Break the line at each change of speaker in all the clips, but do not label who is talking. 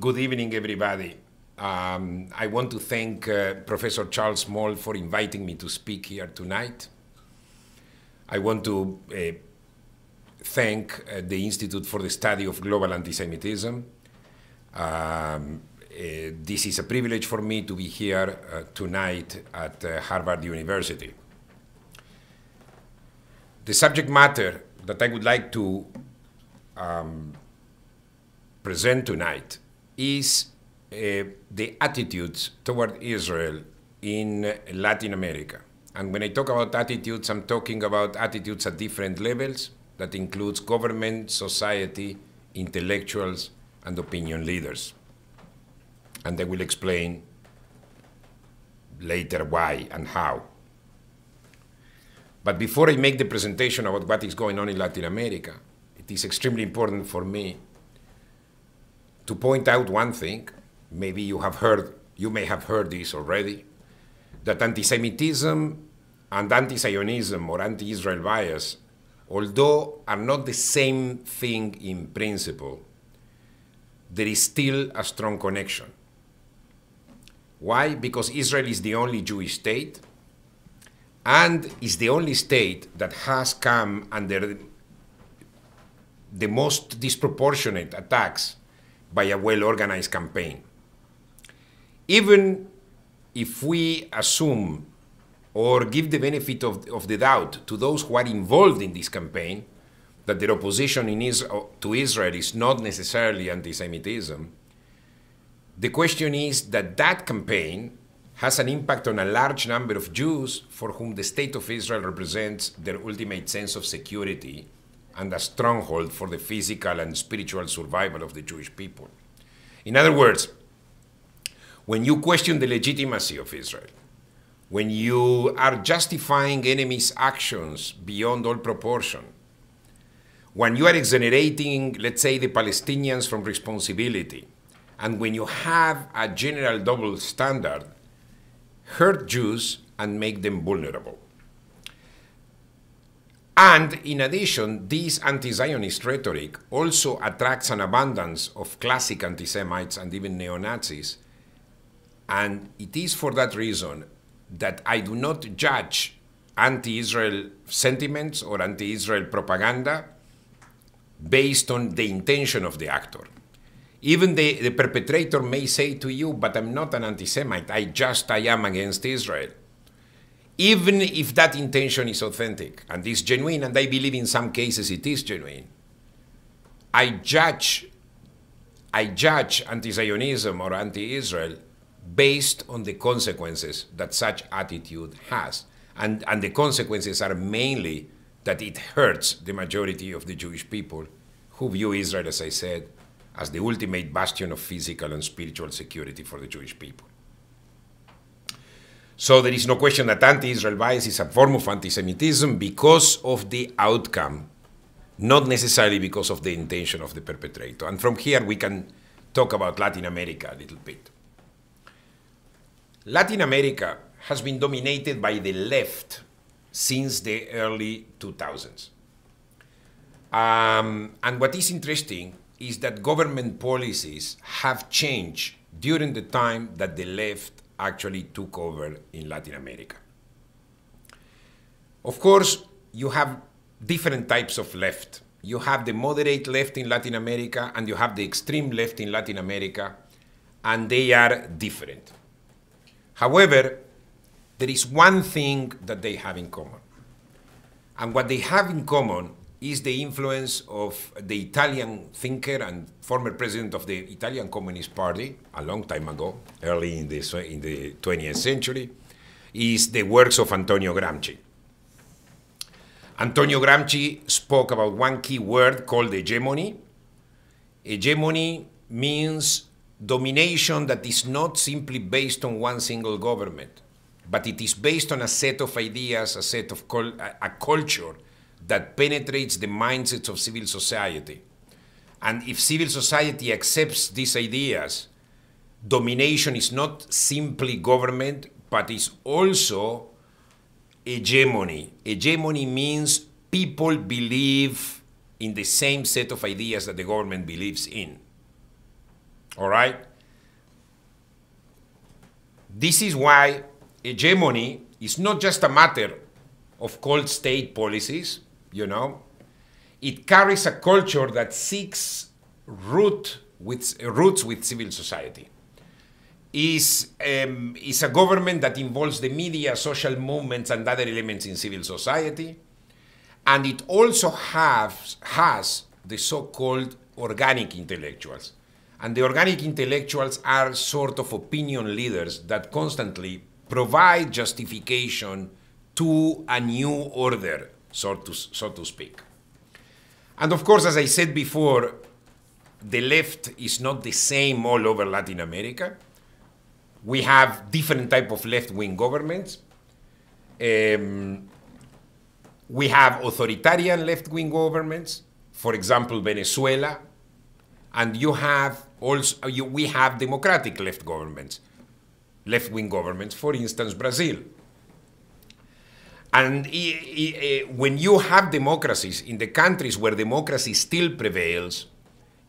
Good evening, everybody. Um, I want to thank uh, Professor Charles Small for inviting me to speak here tonight. I want to uh, thank uh, the Institute for the Study of Global Antisemitism. Um, uh, this is a privilege for me to be here uh, tonight at uh, Harvard University. The subject matter that I would like to um, present tonight is uh, the attitudes toward Israel in Latin America. And when I talk about attitudes, I'm talking about attitudes at different levels. That includes government, society, intellectuals, and opinion leaders. And I will explain later why and how. But before I make the presentation about what is going on in Latin America, it is extremely important for me to point out one thing, maybe you have heard, you may have heard this already, that anti-Semitism and anti-Zionism or anti-Israel bias, although are not the same thing in principle, there is still a strong connection. Why? Because Israel is the only Jewish state and is the only state that has come under the most disproportionate attacks by a well-organized campaign. Even if we assume or give the benefit of, of the doubt to those who are involved in this campaign, that their opposition to Israel is not necessarily anti-Semitism, the question is that that campaign has an impact on a large number of Jews for whom the state of Israel represents their ultimate sense of security and a stronghold for the physical and spiritual survival of the Jewish people. In other words, when you question the legitimacy of Israel, when you are justifying enemies' actions beyond all proportion, when you are exonerating, let's say, the Palestinians from responsibility, and when you have a general double standard, hurt Jews and make them vulnerable. And in addition, this anti Zionist rhetoric also attracts an abundance of classic anti Semites and even neo Nazis. And it is for that reason that I do not judge anti Israel sentiments or anti Israel propaganda based on the intention of the actor. Even the, the perpetrator may say to you, but I'm not an anti Semite, I just I am against Israel even if that intention is authentic and is genuine, and I believe in some cases it is genuine, I judge, I judge anti-Zionism or anti-Israel based on the consequences that such attitude has. And, and the consequences are mainly that it hurts the majority of the Jewish people who view Israel, as I said, as the ultimate bastion of physical and spiritual security for the Jewish people. So there is no question that anti Israel bias is a form of anti Semitism because of the outcome, not necessarily because of the intention of the perpetrator. And from here we can talk about Latin America a little bit. Latin America has been dominated by the left since the early 2000s. Um, and what is interesting is that government policies have changed during the time that the left actually took over in Latin America. Of course, you have different types of left. You have the moderate left in Latin America and you have the extreme left in Latin America, and they are different. However, there is one thing that they have in common. And what they have in common is the influence of the Italian thinker and former president of the Italian Communist Party a long time ago, early in the, in the 20th century, is the works of Antonio Gramsci. Antonio Gramsci spoke about one key word called hegemony. Hegemony means domination that is not simply based on one single government, but it is based on a set of ideas, a set of a culture that penetrates the mindsets of civil society. And if civil society accepts these ideas, domination is not simply government, but is also hegemony. Hegemony means people believe in the same set of ideas that the government believes in. All right? This is why hegemony is not just a matter of cold state policies, you know? It carries a culture that seeks root with, roots with civil society. Is, um, is a government that involves the media, social movements, and other elements in civil society. And it also has has the so-called organic intellectuals. And the organic intellectuals are sort of opinion leaders that constantly provide justification to a new order so to, so to speak. And of course, as I said before, the left is not the same all over Latin America. We have different type of left-wing governments. Um, we have authoritarian left-wing governments, for example, Venezuela, and you have also you, we have democratic left governments, left-wing governments, for instance, Brazil. And eh, when you have democracies in the countries where democracy still prevails,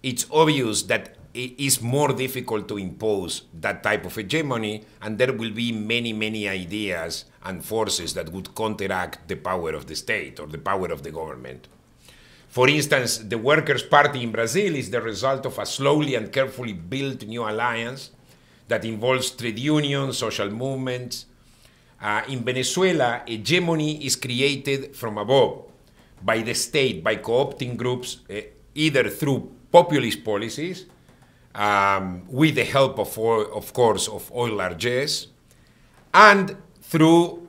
it's obvious that it is more difficult to impose that type of hegemony, and there will be many, many ideas and forces that would counteract the power of the state or the power of the government. For instance, the Workers' Party in Brazil is the result of a slowly and carefully built new alliance that involves trade unions, social movements, uh, in Venezuela, hegemony is created from above by the state, by co opting groups, uh, either through populist policies, um, with the help of, oil, of course, of oil largesse, and through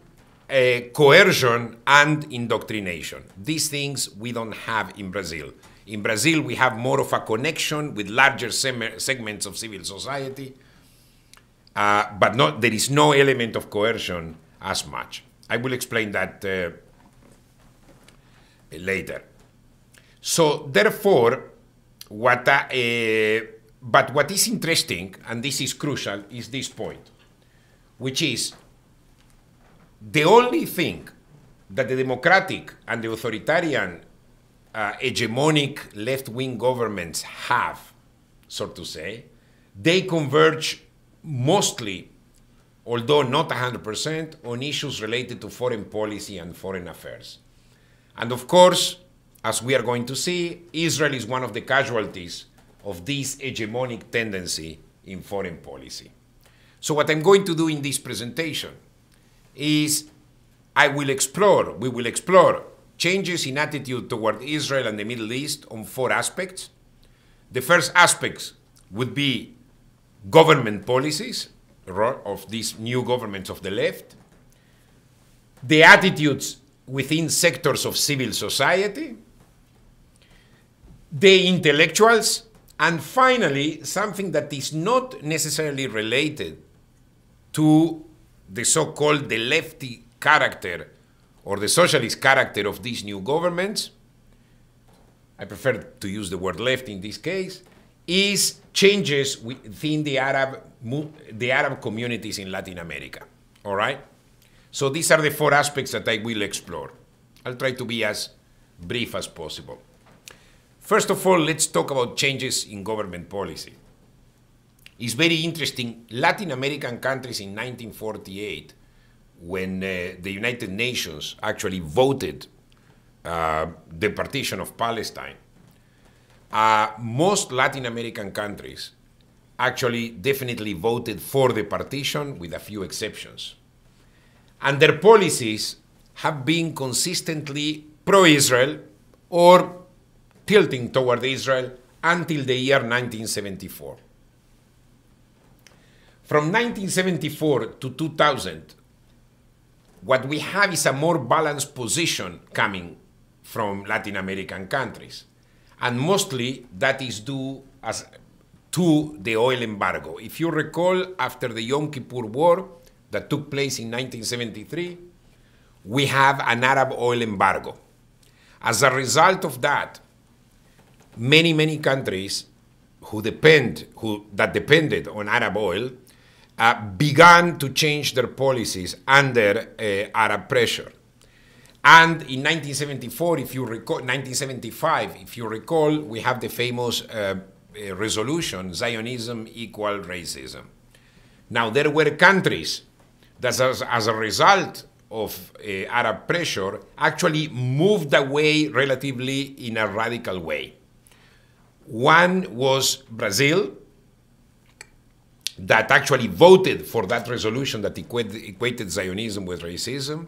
uh, coercion and indoctrination. These things we don't have in Brazil. In Brazil, we have more of a connection with larger segments of civil society uh, but not, there is no element of coercion as much. I will explain that uh, later. So therefore, what uh, but what is interesting, and this is crucial, is this point, which is the only thing that the democratic and the authoritarian uh, hegemonic left-wing governments have, so to say, they converge mostly, although not 100%, on issues related to foreign policy and foreign affairs. And of course, as we are going to see, Israel is one of the casualties of this hegemonic tendency in foreign policy. So what I'm going to do in this presentation is I will explore, we will explore changes in attitude toward Israel and the Middle East on four aspects. The first aspect would be government policies of these new governments of the left, the attitudes within sectors of civil society, the intellectuals, and finally, something that is not necessarily related to the so called the lefty character or the socialist character of these new governments. I prefer to use the word left in this case, is changes within the Arab, the Arab communities in Latin America. All right? So these are the four aspects that I will explore. I'll try to be as brief as possible. First of all, let's talk about changes in government policy. It's very interesting. Latin American countries in 1948, when uh, the United Nations actually voted uh, the partition of Palestine, uh, most Latin American countries actually definitely voted for the partition with a few exceptions. And their policies have been consistently pro-Israel or tilting toward Israel until the year 1974. From 1974 to 2000, what we have is a more balanced position coming from Latin American countries and mostly that is due as to the oil embargo. If you recall, after the Yom Kippur War that took place in 1973, we have an Arab oil embargo. As a result of that, many, many countries who depend, who, that depended on Arab oil uh, began to change their policies under uh, Arab pressure. And in 1974, if you recall, 1975, if you recall, we have the famous uh, uh, resolution Zionism equal racism. Now, there were countries that, as, as a result of uh, Arab pressure, actually moved away relatively in a radical way. One was Brazil, that actually voted for that resolution that equated, equated Zionism with racism.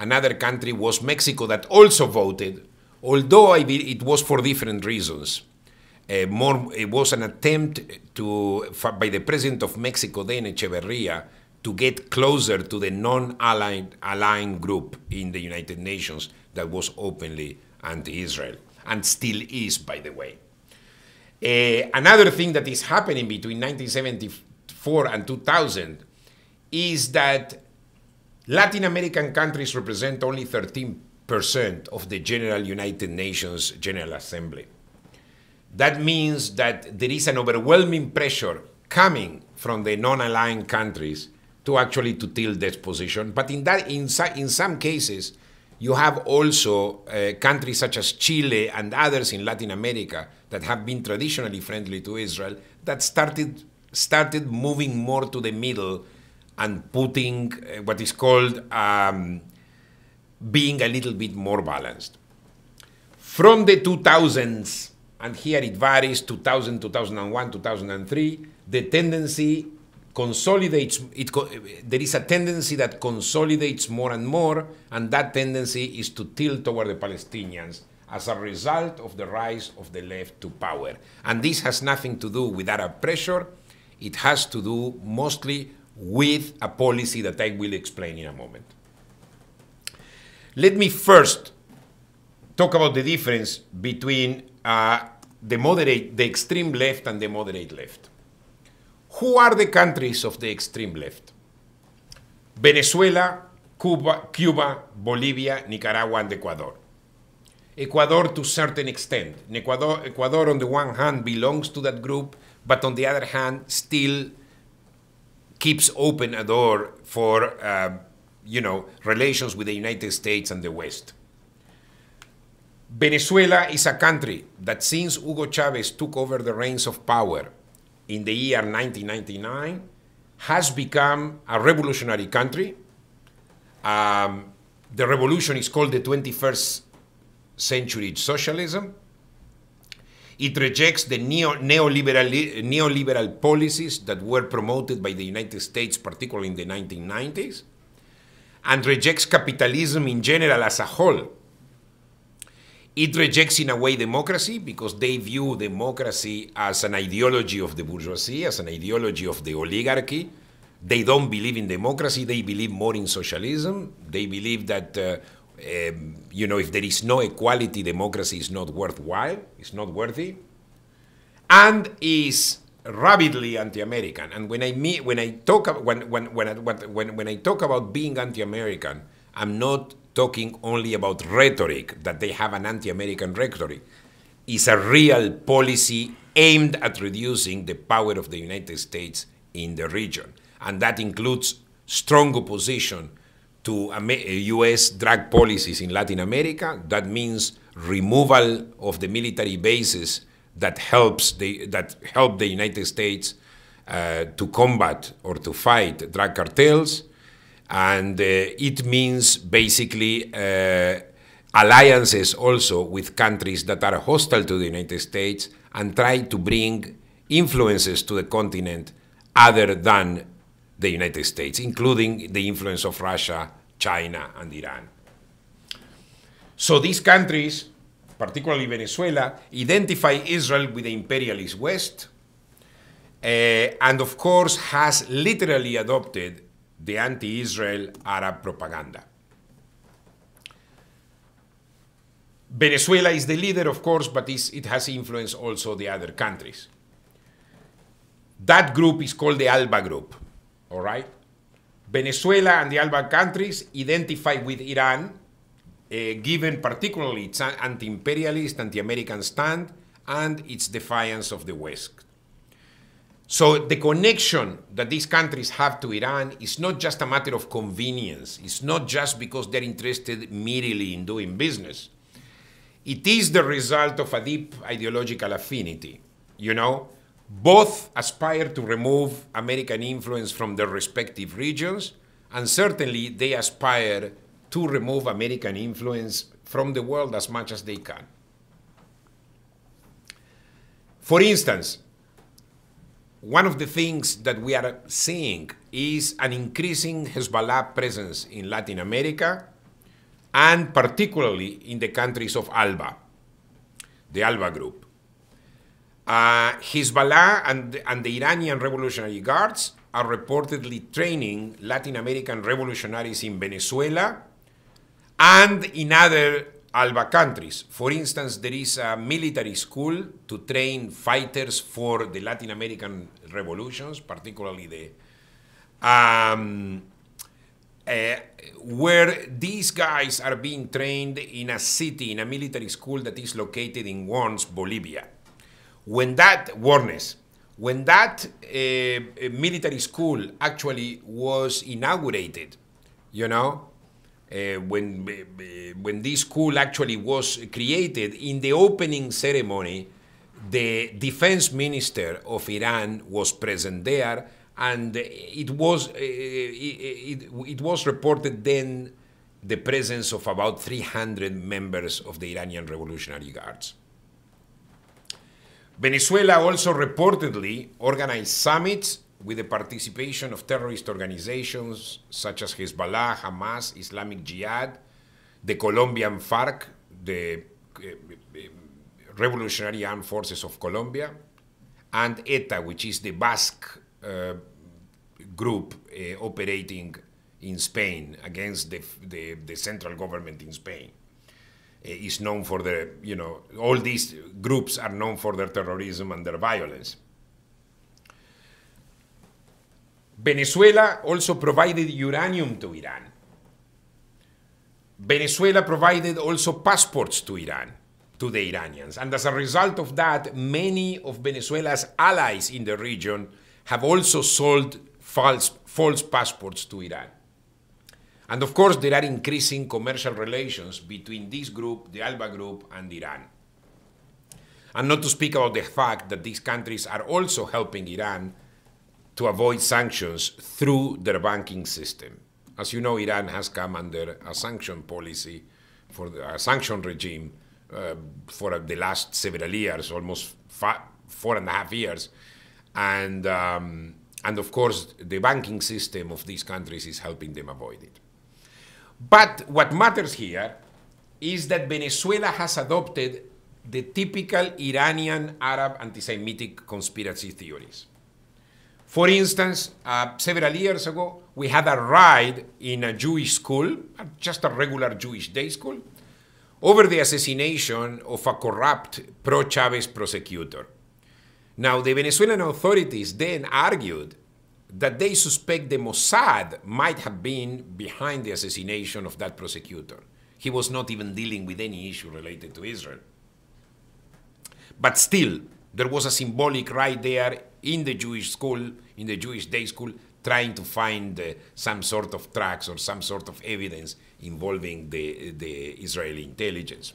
Another country was Mexico that also voted, although it was for different reasons. Uh, more, it was an attempt to, by the president of Mexico then, Echeverria, to get closer to the non-aligned aligned group in the United Nations that was openly anti-Israel and still is, by the way. Uh, another thing that is happening between 1974 and 2000 is that Latin American countries represent only 13% of the general United Nations General Assembly. That means that there is an overwhelming pressure coming from the non-aligned countries to actually to tilt this position. But in that, in, in some cases, you have also uh, countries such as Chile and others in Latin America that have been traditionally friendly to Israel that started started moving more to the middle and putting eh, what is called um, being a little bit more balanced. From the 2000s, and here it varies 2000, 2001, 2003, the tendency consolidates, it, eh, there is a tendency that consolidates more and more, and that tendency is to tilt toward the Palestinians as a result of the rise of the left to power. And this has nothing to do with Arab pressure, it has to do mostly with a policy that I will explain in a moment. Let me first talk about the difference between uh, the moderate, the extreme left and the moderate left. Who are the countries of the extreme left? Venezuela, Cuba, Cuba, Bolivia, Nicaragua, and Ecuador. Ecuador to a certain extent. Ecuador, Ecuador, on the one hand, belongs to that group, but on the other hand, still keeps open a door for, uh, you know, relations with the United States and the West. Venezuela is a country that since Hugo Chavez took over the reins of power in the year 1999 has become a revolutionary country. Um, the revolution is called the 21st century socialism. It rejects the neo neoliberal, neoliberal policies that were promoted by the United States, particularly in the 1990s, and rejects capitalism in general as a whole. It rejects, in a way, democracy because they view democracy as an ideology of the bourgeoisie, as an ideology of the oligarchy. They don't believe in democracy, they believe more in socialism. They believe that. Uh, um, you know, if there is no equality, democracy is not worthwhile, it's not worthy, and is rabidly anti-American. And when I when I talk when when when I, when when I talk about being anti-American, I'm not talking only about rhetoric that they have an anti-American rhetoric. It's a real policy aimed at reducing the power of the United States in the region, and that includes strong opposition to US uh, drug policies in Latin America. That means removal of the military bases that helps the, that help the United States uh, to combat or to fight drug cartels. And uh, it means basically uh, alliances also with countries that are hostile to the United States and try to bring influences to the continent other than the United States, including the influence of Russia, China, and Iran. So these countries, particularly Venezuela, identify Israel with the imperialist West, uh, and of course has literally adopted the anti-Israel Arab propaganda. Venezuela is the leader, of course, but it has influenced also the other countries. That group is called the ALBA group all right? Venezuela and the Alban countries identify with Iran, uh, given particularly its anti-imperialist, anti-American stand, and its defiance of the West. So the connection that these countries have to Iran is not just a matter of convenience. It's not just because they're interested merely in doing business. It is the result of a deep ideological affinity. You know, both aspire to remove American influence from their respective regions, and certainly they aspire to remove American influence from the world as much as they can. For instance, one of the things that we are seeing is an increasing Hezbollah presence in Latin America and particularly in the countries of ALBA, the ALBA group. Uh, Hezbollah and, and the Iranian Revolutionary Guards are reportedly training Latin American revolutionaries in Venezuela and in other Alba countries. For instance, there is a military school to train fighters for the Latin American revolutions, particularly the um, uh, where these guys are being trained in a city, in a military school that is located in once Bolivia. When that, Warnes, when that uh, military school actually was inaugurated, you know, uh, when when this school actually was created in the opening ceremony, the defense minister of Iran was present there, and it was uh, it, it, it was reported then the presence of about 300 members of the Iranian Revolutionary Guards. Venezuela also reportedly organized summits with the participation of terrorist organizations such as Hezbollah, Hamas, Islamic Jihad, the Colombian FARC, the eh, eh, eh, Revolutionary Armed Forces of Colombia, and ETA, which is the Basque uh, group uh, operating in Spain against the, the, the central government in Spain. Eh, is known for their, you know, all these groups are known for their terrorism and their violence. Venezuela also provided uranium to Iran. Venezuela provided also passports to Iran, to the Iranians. And as a result of that, many of Venezuela's allies in the region have also sold false, false passports to Iran. And of course, there are increasing commercial relations between this group, the Alba Group, and Iran. And not to speak about the fact that these countries are also helping Iran to avoid sanctions through their banking system. As you know, Iran has come under a sanction policy for the, a sanction regime uh, for the last several years, almost and a half years, and um, and of course the banking system of these countries is helping them avoid it. But what matters here is that Venezuela has adopted the typical Iranian Arab anti Semitic conspiracy theories. For instance, uh, several years ago, we had a ride in a Jewish school, uh, just a regular Jewish day school, over the assassination of a corrupt pro Chavez prosecutor. Now, the Venezuelan authorities then argued that they suspect the Mossad might have been behind the assassination of that prosecutor. He was not even dealing with any issue related to Israel. But still, there was a symbolic right there in the Jewish school, in the Jewish day school, trying to find uh, some sort of tracks or some sort of evidence involving the, the Israeli intelligence.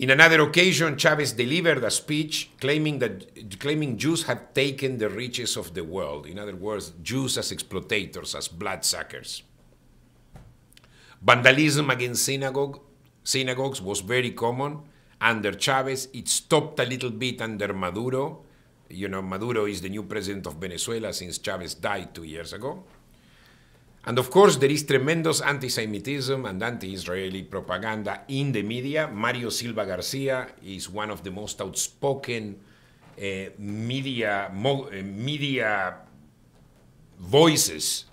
In another occasion, Chavez delivered a speech claiming that claiming Jews have taken the riches of the world. In other words, Jews as exploitators, as bloodsuckers. Vandalism against synagogue, synagogues was very common. Under Chavez, it stopped a little bit under Maduro. You know, Maduro is the new president of Venezuela since Chavez died two years ago. And of course, there is tremendous anti Semitism and anti Israeli propaganda in the media. Mario Silva Garcia is one of the most outspoken uh, media, uh, media voices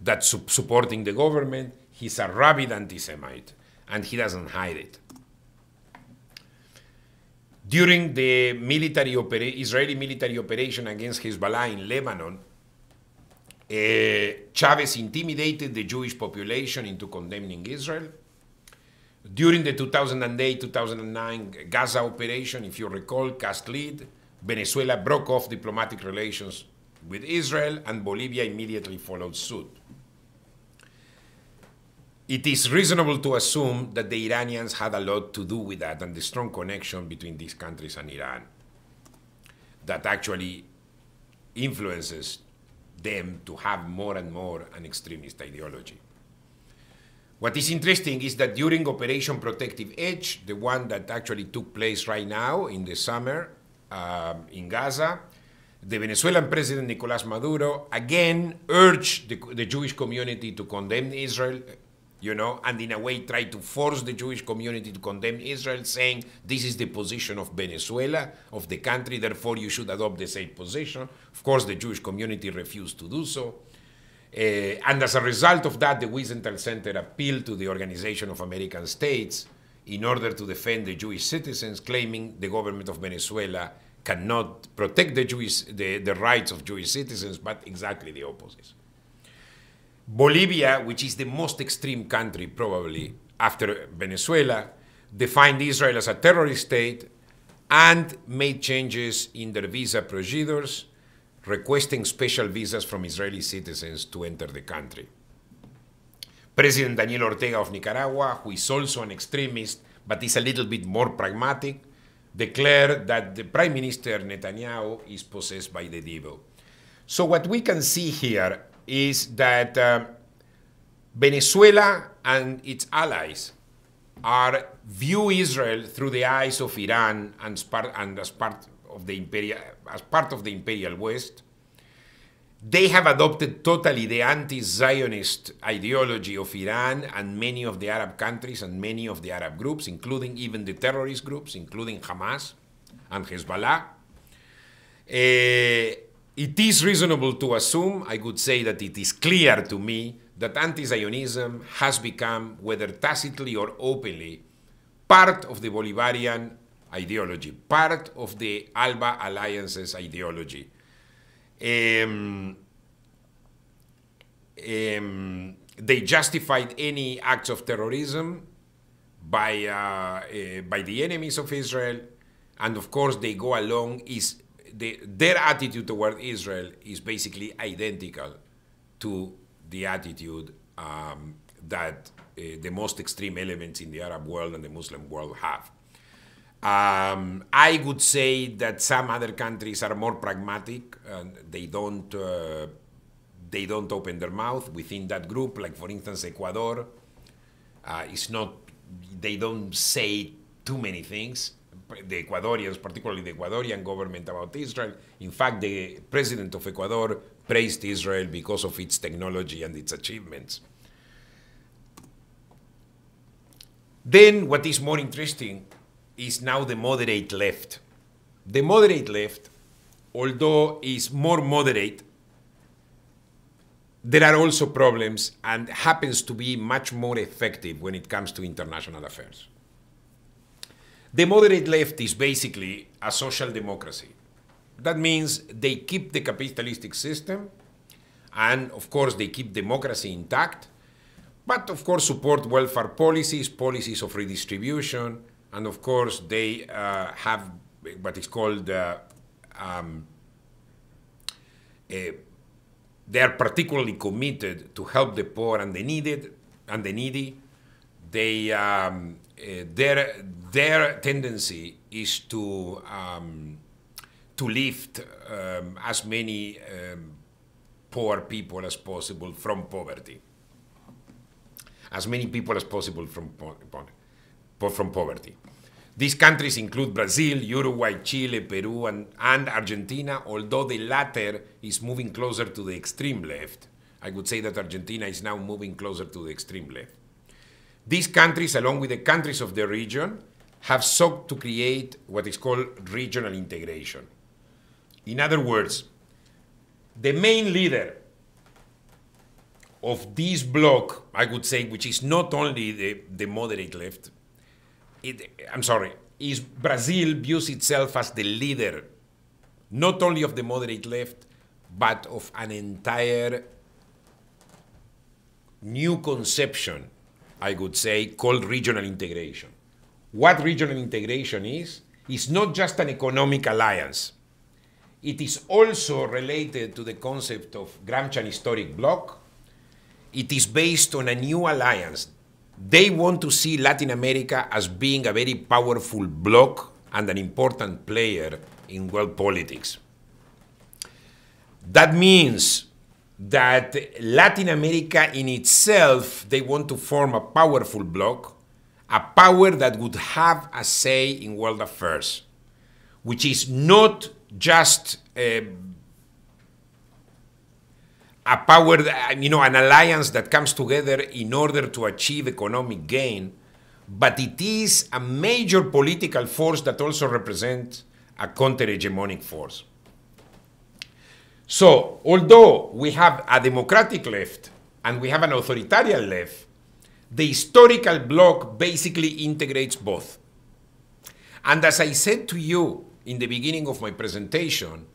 that su supporting the government. He's a rabid anti Semite, and he doesn't hide it. During the military Israeli military operation against Hezbollah in Lebanon, uh, Chavez intimidated the Jewish population into condemning Israel. During the 2008 2009 Gaza operation, if you recall, cast lead, Venezuela broke off diplomatic relations with Israel, and Bolivia immediately followed suit. It is reasonable to assume that the Iranians had a lot to do with that and the strong connection between these countries and Iran that actually influences them to have more and more an extremist ideology. What is interesting is that during Operation Protective Edge, the one that actually took place right now in the summer um, in Gaza, the Venezuelan President Nicolas Maduro again urged the, the Jewish community to condemn Israel you know, and in a way try to force the Jewish community to condemn Israel, saying this is the position of Venezuela, of the country, therefore you should adopt the same position. Of course, the Jewish community refused to do so. Uh, and as a result of that, the Wiesenthal Center appealed to the Organization of American States in order to defend the Jewish citizens, claiming the government of Venezuela cannot protect the, Jewish, the, the rights of Jewish citizens, but exactly the opposite. Bolivia, which is the most extreme country probably after Venezuela, defined Israel as a terrorist state and made changes in their visa procedures, requesting special visas from Israeli citizens to enter the country. President Daniel Ortega of Nicaragua, who is also an extremist but is a little bit more pragmatic, declared that the Prime Minister Netanyahu is possessed by the devil. So what we can see here is that um, Venezuela and its allies are view Israel through the eyes of Iran and, and as part of the imperial as part of the imperial West. They have adopted totally the anti-Zionist ideology of Iran and many of the Arab countries and many of the Arab groups, including even the terrorist groups, including Hamas and Hezbollah. Uh, it is reasonable to assume, I would say that it is clear to me, that anti Zionism has become, whether tacitly or openly, part of the Bolivarian ideology, part of the ALBA Alliance's ideology. Um, um, they justified any acts of terrorism by, uh, uh, by the enemies of Israel, and of course they go along is the, their attitude toward Israel is basically identical to the attitude um, that uh, the most extreme elements in the Arab world and the Muslim world have. Um, I would say that some other countries are more pragmatic and they don't uh, they don't open their mouth within that group. Like for instance, Ecuador uh, not they don't say too many things the Ecuadorians, particularly the Ecuadorian government about Israel. In fact, the president of Ecuador praised Israel because of its technology and its achievements. Then, what is more interesting is now the moderate left. The moderate left, although is more moderate, there are also problems and happens to be much more effective when it comes to international affairs. The moderate left is basically a social democracy. That means they keep the capitalistic system, and of course, they keep democracy intact, but of course, support welfare policies, policies of redistribution, and of course, they uh, have what is called uh, um, a, eh, they are particularly committed to help the poor and the needed and the needy. They um, uh, their their tendency is to um, to lift um, as many um, poor people as possible from poverty, as many people as possible from po po from poverty. These countries include Brazil, Uruguay, Chile, Peru, and, and Argentina, although the latter is moving closer to the extreme left. I would say that Argentina is now moving closer to the extreme left. These countries, along with the countries of the region, have sought to create what is called regional integration. In other words, the main leader of this bloc, I would say, which is not only the, the moderate left, it, I'm sorry, is Brazil views itself as the leader, not only of the moderate left, but of an entire new conception, I would say, called regional integration what regional integration is, is not just an economic alliance. It is also related to the concept of Gramscian historic bloc. It is based on a new alliance. They want to see Latin America as being a very powerful bloc and an important player in world politics. That means that Latin America in itself, they want to form a powerful bloc a power that would have a say in world affairs, which is not just a, um, a power, that, you know, an alliance that comes together in order to achieve economic gain, but it is a major political force that also represents a counter-hegemonic force. So, although we have a democratic left and we have an authoritarian left, the historical block basically integrates both. And as I said to you in the beginning of my presentation,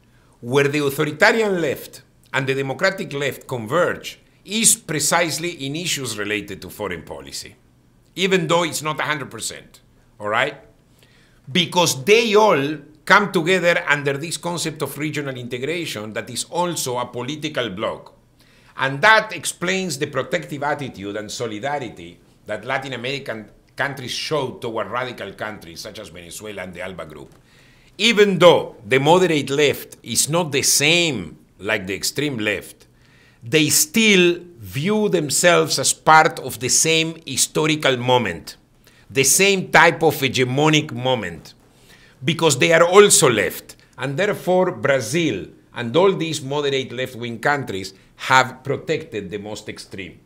where the authoritarian left and the democratic left converge is precisely in issues related to foreign policy, even though it's not 100%, all right? Because they all come together under this concept of regional integration that is also a political bloc and that explains the protective attitude and solidarity that Latin American countries show toward radical countries such as Venezuela and the ALBA group. Even though the moderate left is not the same like the extreme left, they still view themselves as part of the same historical moment, the same type of hegemonic moment, because they are also left. And therefore, Brazil and all these moderate left wing countries have protected the most extreme.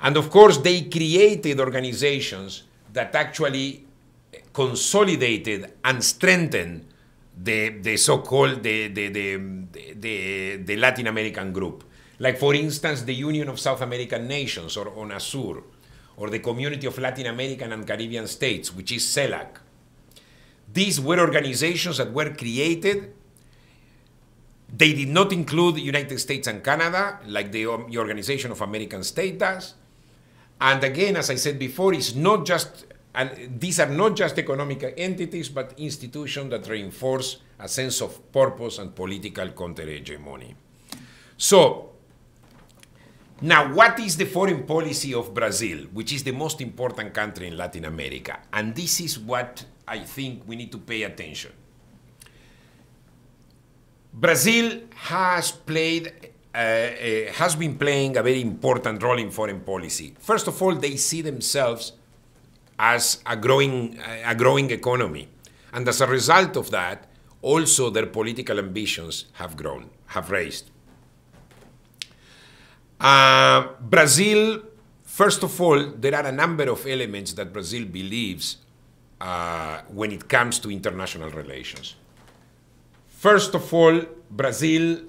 And of course, they created organizations that actually consolidated and strengthened the, the so-called the, the, the, the, Latin American group. Like, for instance, the Union of South American Nations, or UNASUR, or the Community of Latin American and Caribbean States, which is CELAC. These were organizations that were created they did not include United States and Canada, like the, um, the Organization of American States does. And again, as I said before, it's not just and these are not just economic entities, but institutions that reinforce a sense of purpose and political counter-hegemony. So, now what is the foreign policy of Brazil, which is the most important country in Latin America? And this is what I think we need to pay attention. Brazil has played, uh, uh, has been playing a very important role in foreign policy. First of all, they see themselves as a growing, a growing economy. And as a result of that, also their political ambitions have grown, have raised. Uh, Brazil, first of all, there are a number of elements that Brazil believes uh, when it comes to international relations. First of all, Brazil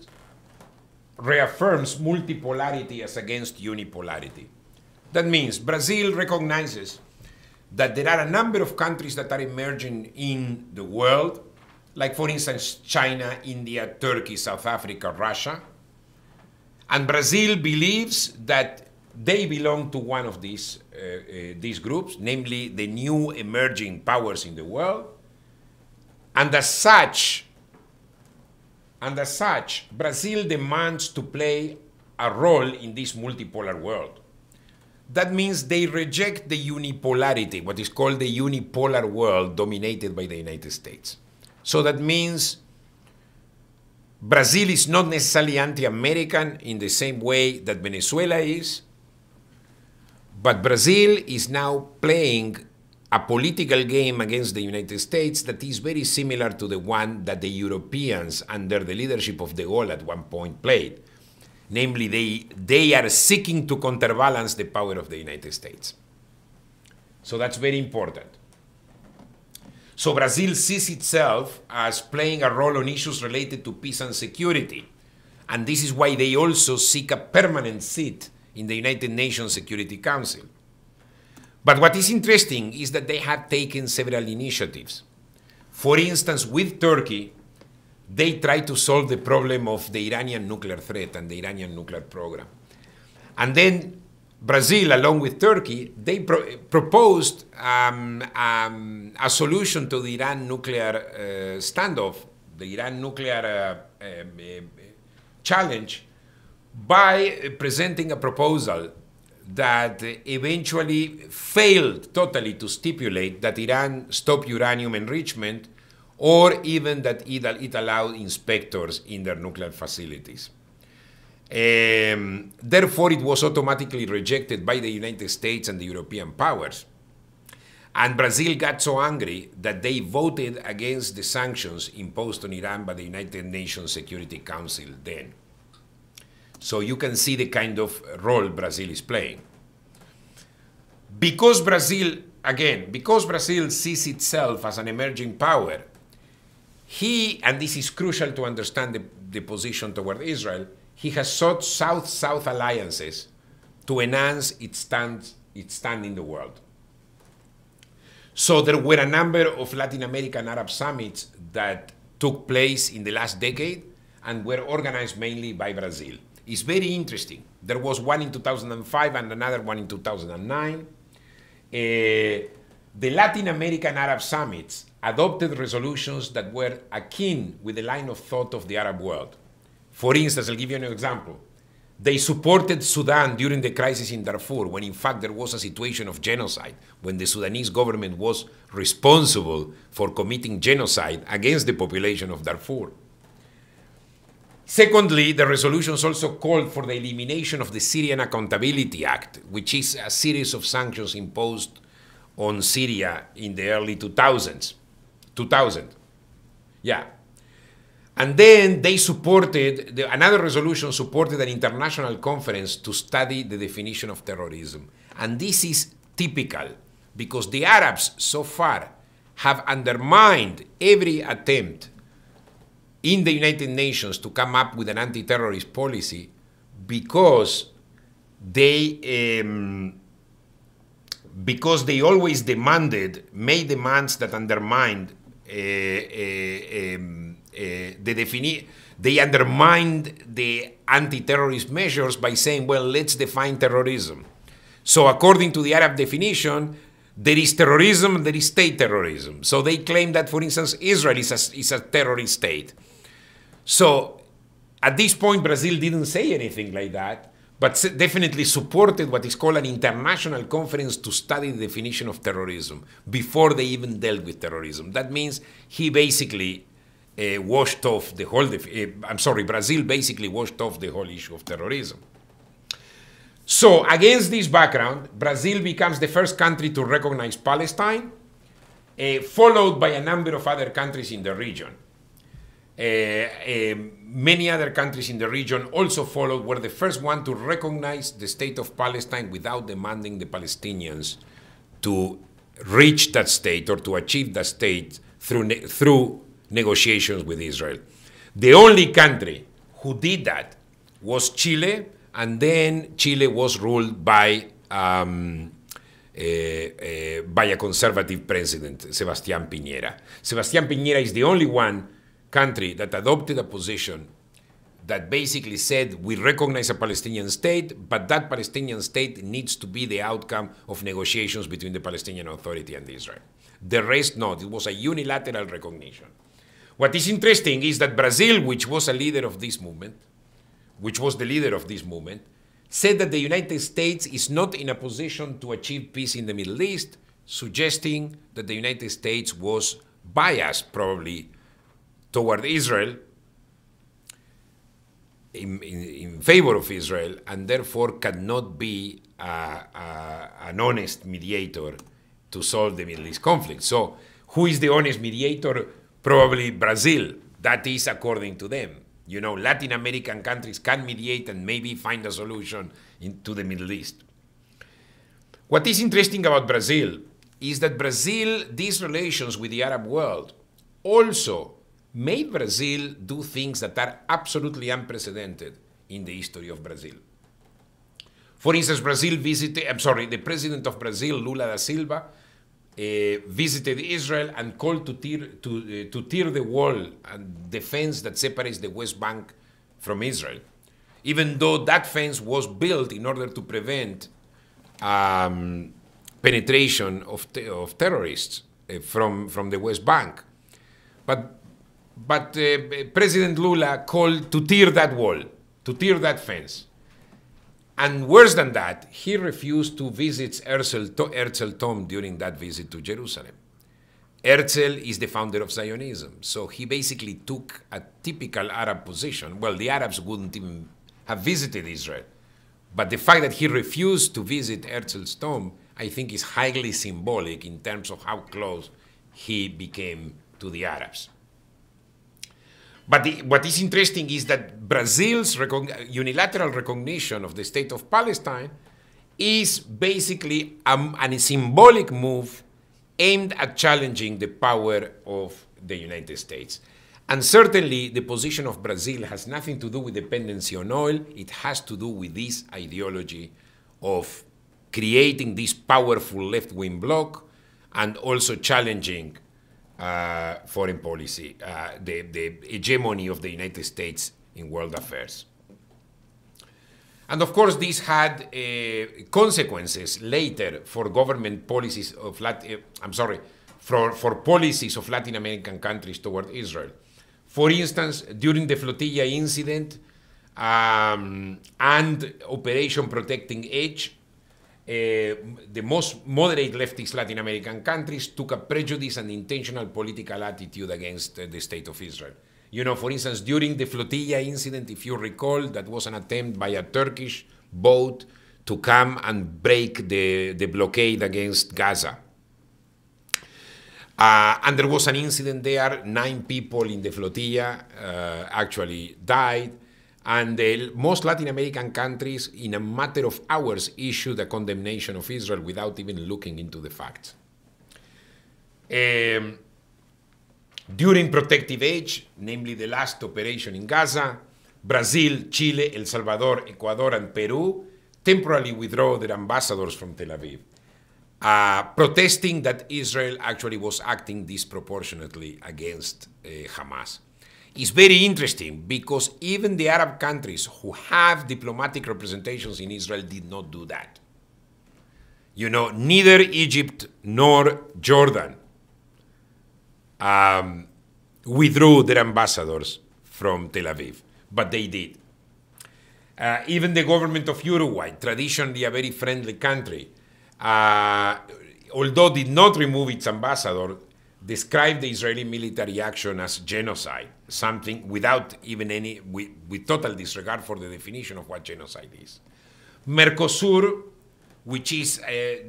reaffirms multipolarity as against unipolarity. That means Brazil recognizes that there are a number of countries that are emerging in the world, like, for instance, China, India, Turkey, South Africa, Russia. And Brazil believes that they belong to one of these, uh, uh, these groups, namely the new emerging powers in the world. And as such, and as such, Brazil demands to play a role in this multipolar world. That means they reject the unipolarity, what is called the unipolar world dominated by the United States. So that means Brazil is not necessarily anti American in the same way that Venezuela is, but Brazil is now playing a political game against the United States that is very similar to the one that the Europeans, under the leadership of de Gaulle at one point, played. Namely, they, they are seeking to counterbalance the power of the United States. So that's very important. So Brazil sees itself as playing a role on issues related to peace and security. And this is why they also seek a permanent seat in the United Nations Security Council. But what is interesting is that they have taken several initiatives. For instance, with Turkey, they try to solve the problem of the Iranian nuclear threat and the Iranian nuclear program. And then Brazil, along with Turkey, they pro proposed um, um, a solution to the Iran nuclear uh, standoff, the Iran nuclear uh, um, uh, challenge, by presenting a proposal that eventually failed totally to stipulate that Iran stop uranium enrichment or even that it, allowed inspectors in their nuclear facilities. Um, therefore, it was automatically rejected by the United States and the European powers. And Brazil got so angry that they voted against the sanctions imposed on Iran by the United Nations Security Council then. So you can see the kind of role Brazil is playing. Because Brazil, again, because Brazil sees itself as an emerging power, he, and this is crucial to understand the, the position toward Israel, he has sought South South alliances to enhance its stand, its stand in the world.
So there were a
number of Latin American Arab summits that took place in the last decade and were organized mainly by Brazil. It's very interesting. There was one in 2005 and another one in 2009. Uh, the Latin American Arab summits adopted resolutions that were akin with the line of thought of the Arab world. For instance, I'll give you an example. They supported Sudan during the crisis in Darfur, when in fact there was a situation of genocide, when the Sudanese government was responsible for committing genocide against the population of Darfur. Secondly, the resolutions also called for the elimination of the Syrian Accountability Act, which is a series of sanctions imposed on Syria in the early 2000s. 2000. Yeah. And then they supported, the, another resolution supported an international conference to study the definition of terrorism. And this is typical because the Arabs so far have undermined every attempt in the United Nations to come up with an anti terrorist policy because they. Um, because they always demanded, made demands that undermined uh, uh, um, uh, the defini- they undermined the anti-terrorist measures by saying, well, let's define terrorism. So according to the Arab definition, there is terrorism, there is state terrorism. So they claim that, for instance, Israel is a, is a terrorist state. So at this point, Brazil didn't say anything like that, but definitely supported what is called an international conference to study the definition of terrorism before they even dealt with terrorism. That means he basically uh, washed off the whole, uh, I'm sorry, Brazil basically washed off the whole issue of terrorism. So, against this background, Brazil becomes the first country to recognize Palestine, uh, followed by a number of other countries in the region. Eh, eh, many other countries in the region also followed, were the first one to recognize the state of Palestine without demanding the Palestinians to reach that state or to achieve that state through, ne through negotiations with Israel. The only country who did that was Chile, and then Chile was ruled by, um, uh, uh, by a conservative president, Sebastián Piñera. Sebastián Piñera is the only one country that adopted a position that basically said we recognize a Palestinian state, but that Palestinian state needs to be the outcome of negotiations between the Palestinian Authority and Israel. The rest, not. It was a unilateral recognition. What is interesting is that Brazil, which was a leader of this movement, which was the leader of this movement, said that the United States is not in a position to achieve peace in the Middle East, suggesting that the United States was biased, probably, toward Israel, in, in, in, favor of Israel, and therefore cannot be a, a, an honest mediator to solve the Middle East conflict. So, who is the honest mediator? Probably Brazil. That is according to them. You know, Latin American countries can mediate and maybe find a solution in, to the Middle East. What is interesting about Brazil is that Brazil, these relations with the Arab world, also made Brazil do things that are absolutely unprecedented in the history of Brazil. For instance, Brazil visited, I'm sorry, the president of Brazil, Lula da Silva, uh, visited Israel and called to tear, to, uh, to tear the wall and the fence that separates the West Bank from Israel, even though that fence was built in order to prevent um, penetration of, te of terrorists uh, from, from the West Bank. But but uh, President Lula called to tear that wall, to tear that fence. And worse than that, he refused to visit Herzl, Herzl Tom during that visit to Jerusalem. Herzl is the founder of Zionism, so he basically took a typical Arab position. Well, the Arabs wouldn't even have visited Israel. But the fact that he refused to visit Herzl's tomb, I think, is highly symbolic in terms of how close he became to the Arabs. But the, what is interesting is that Brazil's recon unilateral recognition of the state of Palestine is basically um, a, a symbolic move aimed at challenging the power of the United States. And certainly, the position of Brazil has nothing to do with dependency on oil. It has to do with this ideology of creating this powerful left wing bloc and also challenging uh, foreign policy, uh, the, the hegemony of the United States in world affairs. And of course, this had uh, consequences later for government policies of Latin, uh, I'm sorry, for, for policies of Latin American countries toward Israel. For instance, during the flotilla incident um, and Operation Protecting Edge, Eh, the most moderate leftist Latin American countries took a prejudiced and intentional political attitude against eh, the state of Israel. You know, for instance, during the flotilla incident, if you recall, that was an attempt by a Turkish boat to come and break the, the blockade against Gaza. Uh, and there was an incident there, nine people in the flotilla uh, actually died and the most Latin American countries, in a matter of hours, issued a condemnation of Israel without even looking into the facts. Um, during protective age, namely the last operation in Gaza, Brazil, Chile, El Salvador, Ecuador, and Peru temporarily withdrew their ambassadors from Tel Aviv, uh, protesting that Israel actually was acting disproportionately against uh, Hamas. It's very interesting because even the Arab countries who have diplomatic representations in Israel did not do that. You know, neither Egypt nor Jordan um, withdrew their ambassadors from Tel Aviv, but they did. Uh, even the government of Uruguay, traditionally a very friendly country, uh, although did not remove its ambassador, described the Israeli military action as genocide something without even any, with, with total disregard for the definition of what genocide is. Mercosur, which is uh,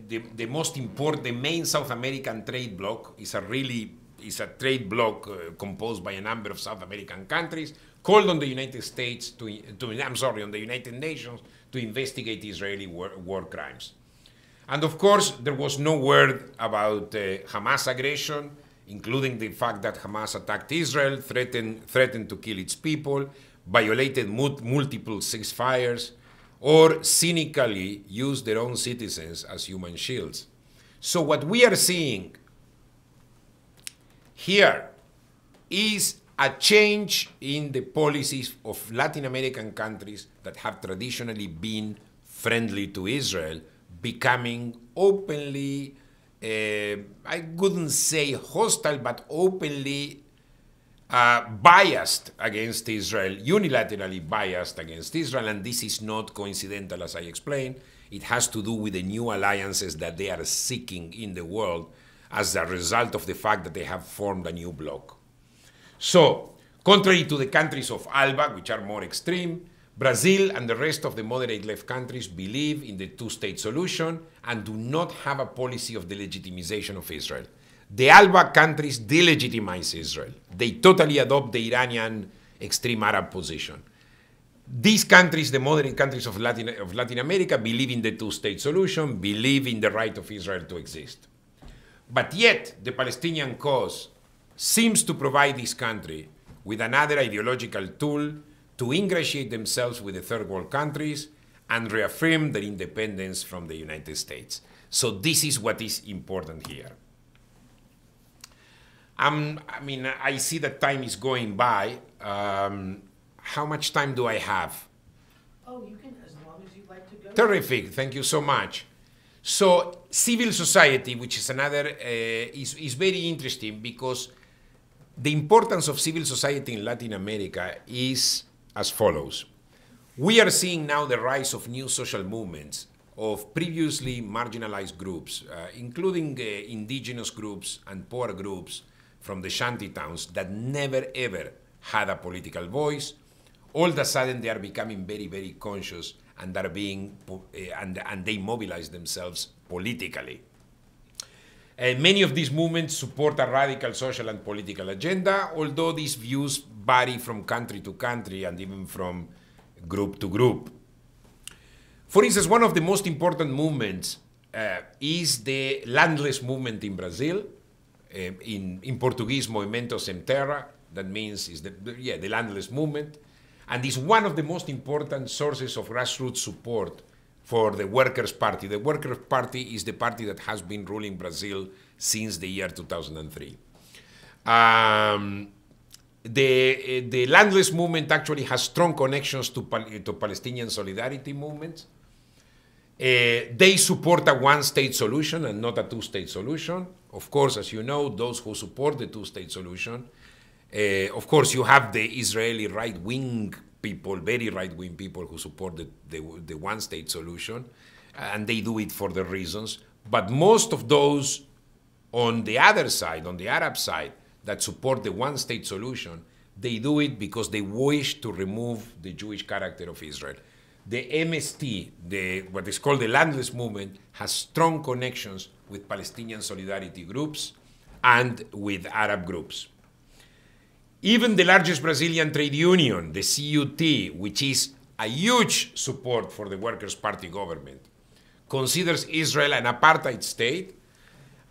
the, the most important, the main South American trade bloc, is a really is a trade bloc uh, composed by a number of South American countries, called on the United States to, to I'm sorry, on the United Nations to investigate Israeli war, war crimes. And of course, there was no word about uh, Hamas aggression including the fact that Hamas attacked Israel, threatened, threatened to kill its people, violated multiple ceasefires, or cynically used their own citizens as human shields. So, what we are seeing here is a change in the policies of Latin American countries that have traditionally been friendly to Israel, becoming openly uh, I wouldn't say hostile, but openly uh, biased against Israel, unilaterally biased against Israel, and this is not coincidental, as I explained. It has to do with the new alliances that they are seeking in the world as a result of the fact that they have formed a new bloc. So, contrary to the countries of ALBA, which are more extreme, Brazil and the rest of the moderate left countries believe in the two state solution and do not have a policy of the legitimization of Israel. The Alba countries delegitimize Israel. They totally adopt the Iranian extreme Arab position. These countries, the modern countries of Latin, of Latin America, believe in the two state solution, believe in the right of Israel to exist. But yet, the Palestinian cause seems to provide this country with another ideological tool to ingratiate themselves with the third world countries and reaffirm their independence from the United States. So this is what is important here. Um, I mean, I see that time is going by. Um, how much time do I have? Oh, you can, as long as you'd like to go. Terrific. Thank you so much. So civil society, which is another, uh, is, is very interesting because the importance of civil society in Latin America is as follows. We are seeing now the rise of new social movements of previously marginalized groups, uh, including uh, indigenous groups and poor groups from the shanty towns that never ever had a political voice. All of a sudden, they are becoming very, very conscious and are being uh, and, and they mobilize themselves politically. Uh, many of these movements support a radical social and political agenda, although these views vary from country to country and even from group to group. For instance, one of the most important movements uh, is the landless movement in Brazil, uh, in, in Portuguese, Movimento Sem Terra, that means is the, yeah, the landless movement, and is one of the most important sources of grassroots support for the Workers' Party. The Workers' Party is the party that has been ruling Brazil since the year 2003. Um, the, eh, the landless movement actually has strong connections to, to Palestinian solidarity movements. Uh, they support a one state solution and not a two state solution. Of course, as you know, those who support the two state solution, uh, of course, you have the Israeli right wing people, very right wing people who support the, the, the one state solution, and they do it for the reasons. But most of those on the other side, on the Arab side, that support the one state solution, they do it because they wish to remove the Jewish character of Israel. The MST, the, what is called the landless movement, has strong connections with Palestinian solidarity groups and with Arab groups. Even the largest Brazilian trade union, the CUT, which is a huge support for the Workers' Party government, considers Israel an apartheid state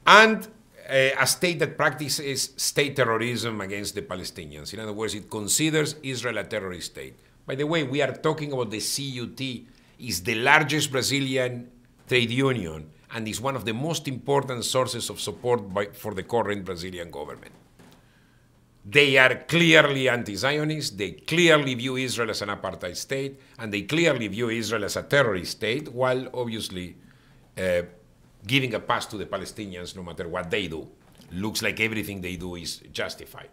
and a state that practices state terrorism against the Palestinians. In other words, it considers Israel a terrorist state. By the way, we are talking about the CUT is the largest Brazilian trade union and is one of the most important sources of support by, for the current Brazilian government. They are clearly anti Zionist, they clearly view Israel as an apartheid state, and they clearly view Israel as a terrorist state, while obviously uh, giving a pass to the Palestinians no matter what they do. Looks like everything they do is justified.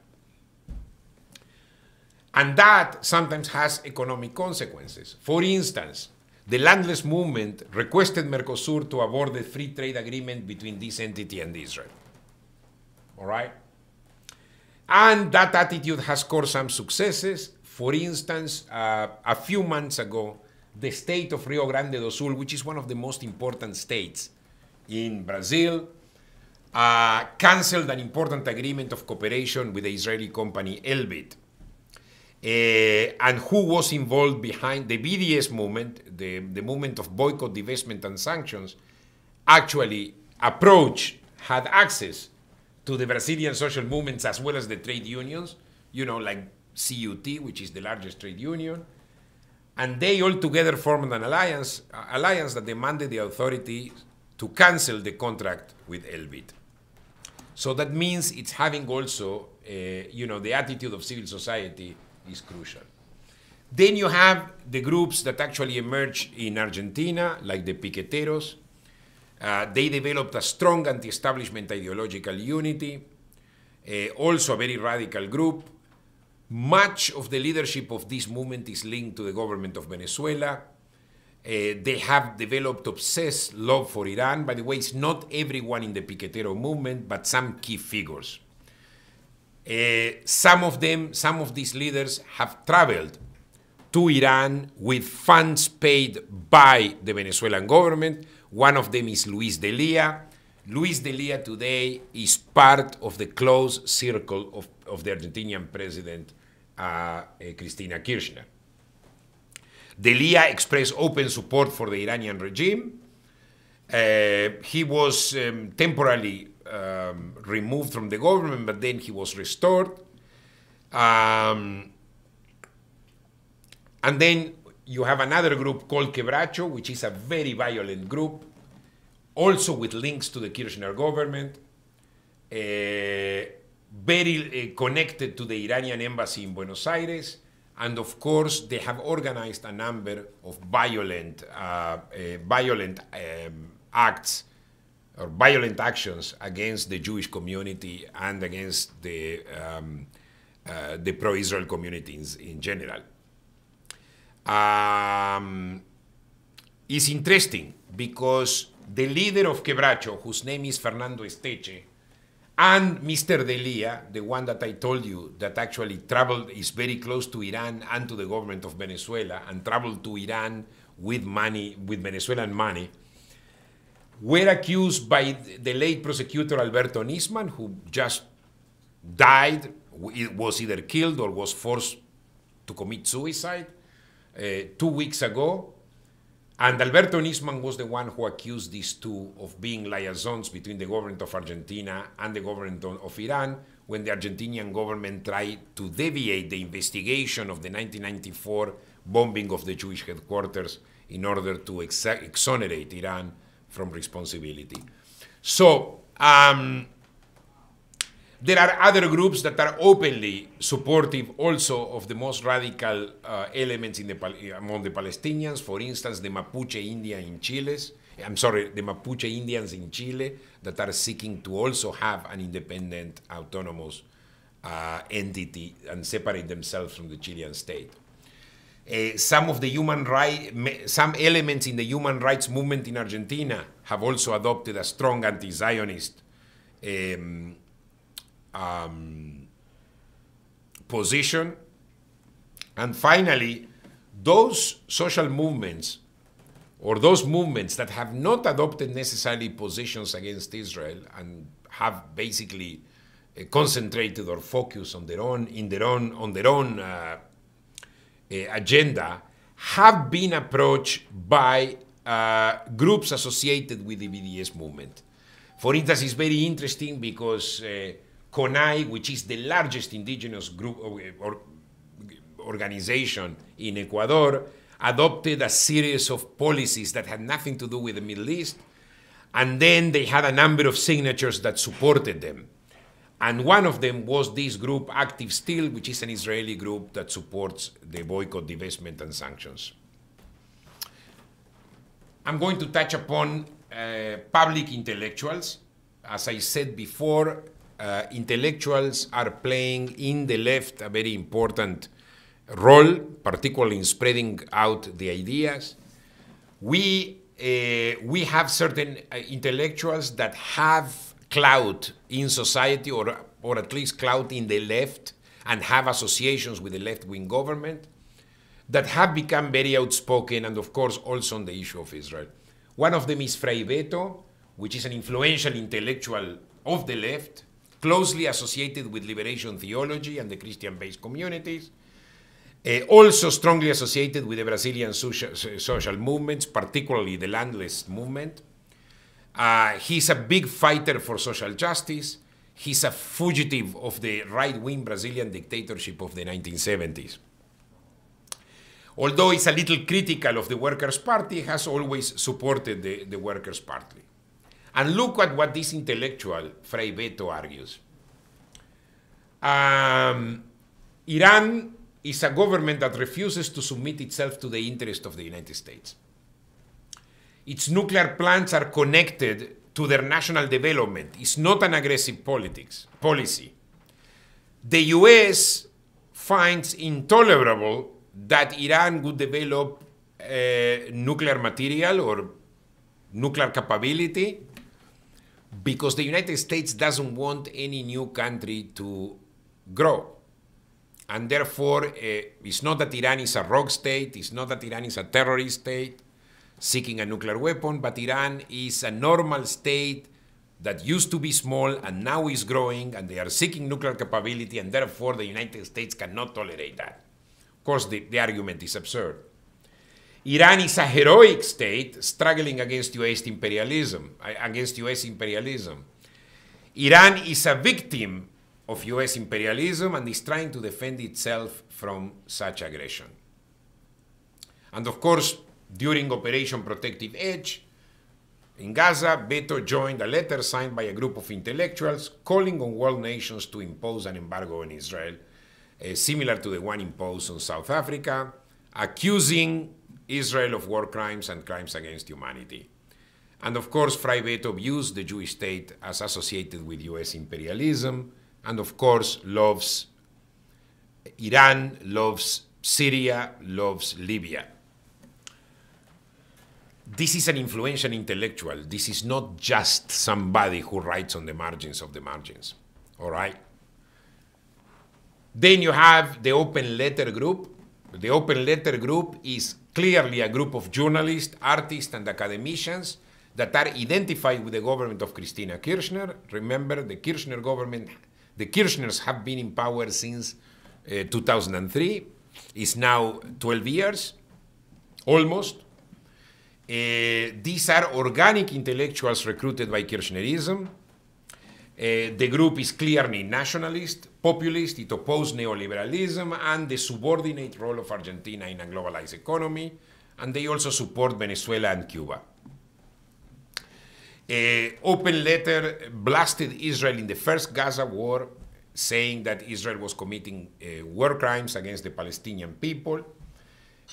And that sometimes has economic consequences. For instance, the landless movement requested Mercosur to abort the free trade agreement between this entity and Israel. All right? And that attitude has caused some successes. For instance, uh, a few months ago, the state of Rio Grande do Sul, which is one of the most important states in Brazil, uh, cancelled an important agreement of cooperation with the Israeli company Elbit. Uh, and who was involved behind the BDS movement, the, the movement of boycott, divestment, and sanctions, actually approached, had access to the Brazilian social movements as well as the trade unions, you know, like CUT, which is the largest trade union. And they all together formed an alliance, alliance that demanded the authorities to cancel the contract with Elbit. So that means it's having also, uh, you know, the attitude of civil society is crucial. Then you have the groups that actually emerged in Argentina, like the Piqueteros. Uh, they developed a strong anti-establishment ideological unity, uh, also a very radical group. Much of the leadership of this movement is linked to the government of Venezuela, Eh, they have developed obsessed love for Iran. By the way, it's not everyone in the Piquetero movement, but some key figures. Uh, some of them, some of these leaders have traveled to Iran with funds paid by the Venezuelan government. One of them is Luis Delia. Luis Delia today is part of the close circle of, of the Argentinian president, uh, eh, Cristina Kirchner. Delia expressed open support for the Iranian regime. Uh, he was um, temporarily um, removed from the government, but then he was restored. Um, and then you have another group called Quebracho, which is a very violent group, also with links to the Kirchner government, uh, very uh, connected to the Iranian embassy in Buenos Aires and of course they have organized a number of violent, uh, uh, violent um, acts or violent actions against the Jewish community and against the um, uh, the pro-Israel communities in general. Um, it's interesting because the leader of Quebracho, whose name is Fernando Esteche, and Mr. Delia, the one that I told you that actually traveled, is very close to Iran and to the government of Venezuela, and traveled to Iran with money, with Venezuelan money, were accused by the late prosecutor Alberto Nisman, who just died, was either killed or was forced to commit suicide uh, two weeks ago. And Alberto Nisman was the one who accused these two of being liaisons between the government of Argentina and the government of Iran when the Argentinian government tried to deviate the investigation of the 1994 bombing of the Jewish headquarters in order to ex exonerate Iran from responsibility. So, um, there are other groups that are openly supportive also of the most radical uh, elements in the, among the Palestinians, for instance, the Mapuche Indian in Chile. I'm sorry, the Mapuche Indians in Chile that are seeking to also have an independent, autonomous uh, entity and separate themselves from the Chilean state. Uh, some of the human right, some elements in the human rights movement in Argentina have also adopted a strong anti-Zionist um, um, position. And finally, those social movements or those movements that have not adopted necessarily positions against Israel and have basically uh, concentrated or focused on their own in their own on their own uh, uh, agenda have been approached by uh, groups associated with the BDS movement. For instance, it's very interesting because uh, CONAI, which is the largest indigenous group or, or organization in Ecuador, adopted a series of policies that had nothing to do with the Middle East. And then they had a number of signatures that supported them. And one of them was this group, Active Steel, which is an Israeli group that supports the boycott, divestment, and sanctions. I'm going to touch upon uh, public intellectuals. As I said before, uh, intellectuals are playing in the left a very important role, particularly in spreading out the ideas. We, uh, we have certain uh, intellectuals that have clout in society or, or at least clout in the left and have associations with the left wing government that have become very outspoken and, of course, also on the issue of Israel. One of them is Frei Beto, which is an influential intellectual of the left closely associated with liberation theology and the Christian based communities, uh, also strongly associated with the Brazilian social, social movements, particularly the landless movement. Uh, he's a big fighter for social justice. He's a fugitive of the right wing Brazilian dictatorship of the 1970s. Although he's a little critical of the Workers' Party, he has always supported the, the Workers' Party. And look at what this intellectual, Frei Beto, argues. Um, Iran is a government that refuses to submit itself to the interest of the United States. Its nuclear plants are connected to their national development. It's not an aggressive politics policy. The US finds intolerable that Iran would develop uh, nuclear material or nuclear capability because the United States doesn't want any new country to grow. And therefore, uh, it's not that Iran is a rogue state, it's not that Iran is a terrorist state seeking a nuclear weapon, but Iran is a normal state that used to be small and now is growing, and they are seeking nuclear capability, and therefore the United States cannot tolerate that. Of course, the, the argument is absurd. Iran is a heroic state struggling against US imperialism, uh, against US imperialism. Iran is a victim of US imperialism and is trying to defend itself from such aggression. And of course, during Operation Protective Edge in Gaza, Beto joined a letter signed by a group of intellectuals calling on world nations to impose an embargo on Israel, uh, similar to the one imposed on South Africa, accusing Israel of war crimes and crimes against humanity. And of course, Fray Beethoven the Jewish state as associated with US imperialism, and of course, loves Iran, loves Syria, loves Libya. This is an influential intellectual. This is not just somebody who writes on the margins of the margins. All right? Then you have the open letter group. The open letter group is clearly a group of journalists, artists, and academicians that are identified with the government of Christina Kirchner. Remember, the Kirchner government, the Kirchners have been in power since uh, 2003. It's now 12 years, almost. Uh, these are organic intellectuals recruited by Kirchnerism. Eh, the group is clearly nationalist, populist, it opposes neoliberalism and the subordinate role of Argentina in a globalized economy, and they also support Venezuela and Cuba. Eh, open letter blasted Israel in the first Gaza war, saying that Israel was committing uh, war crimes against the Palestinian people,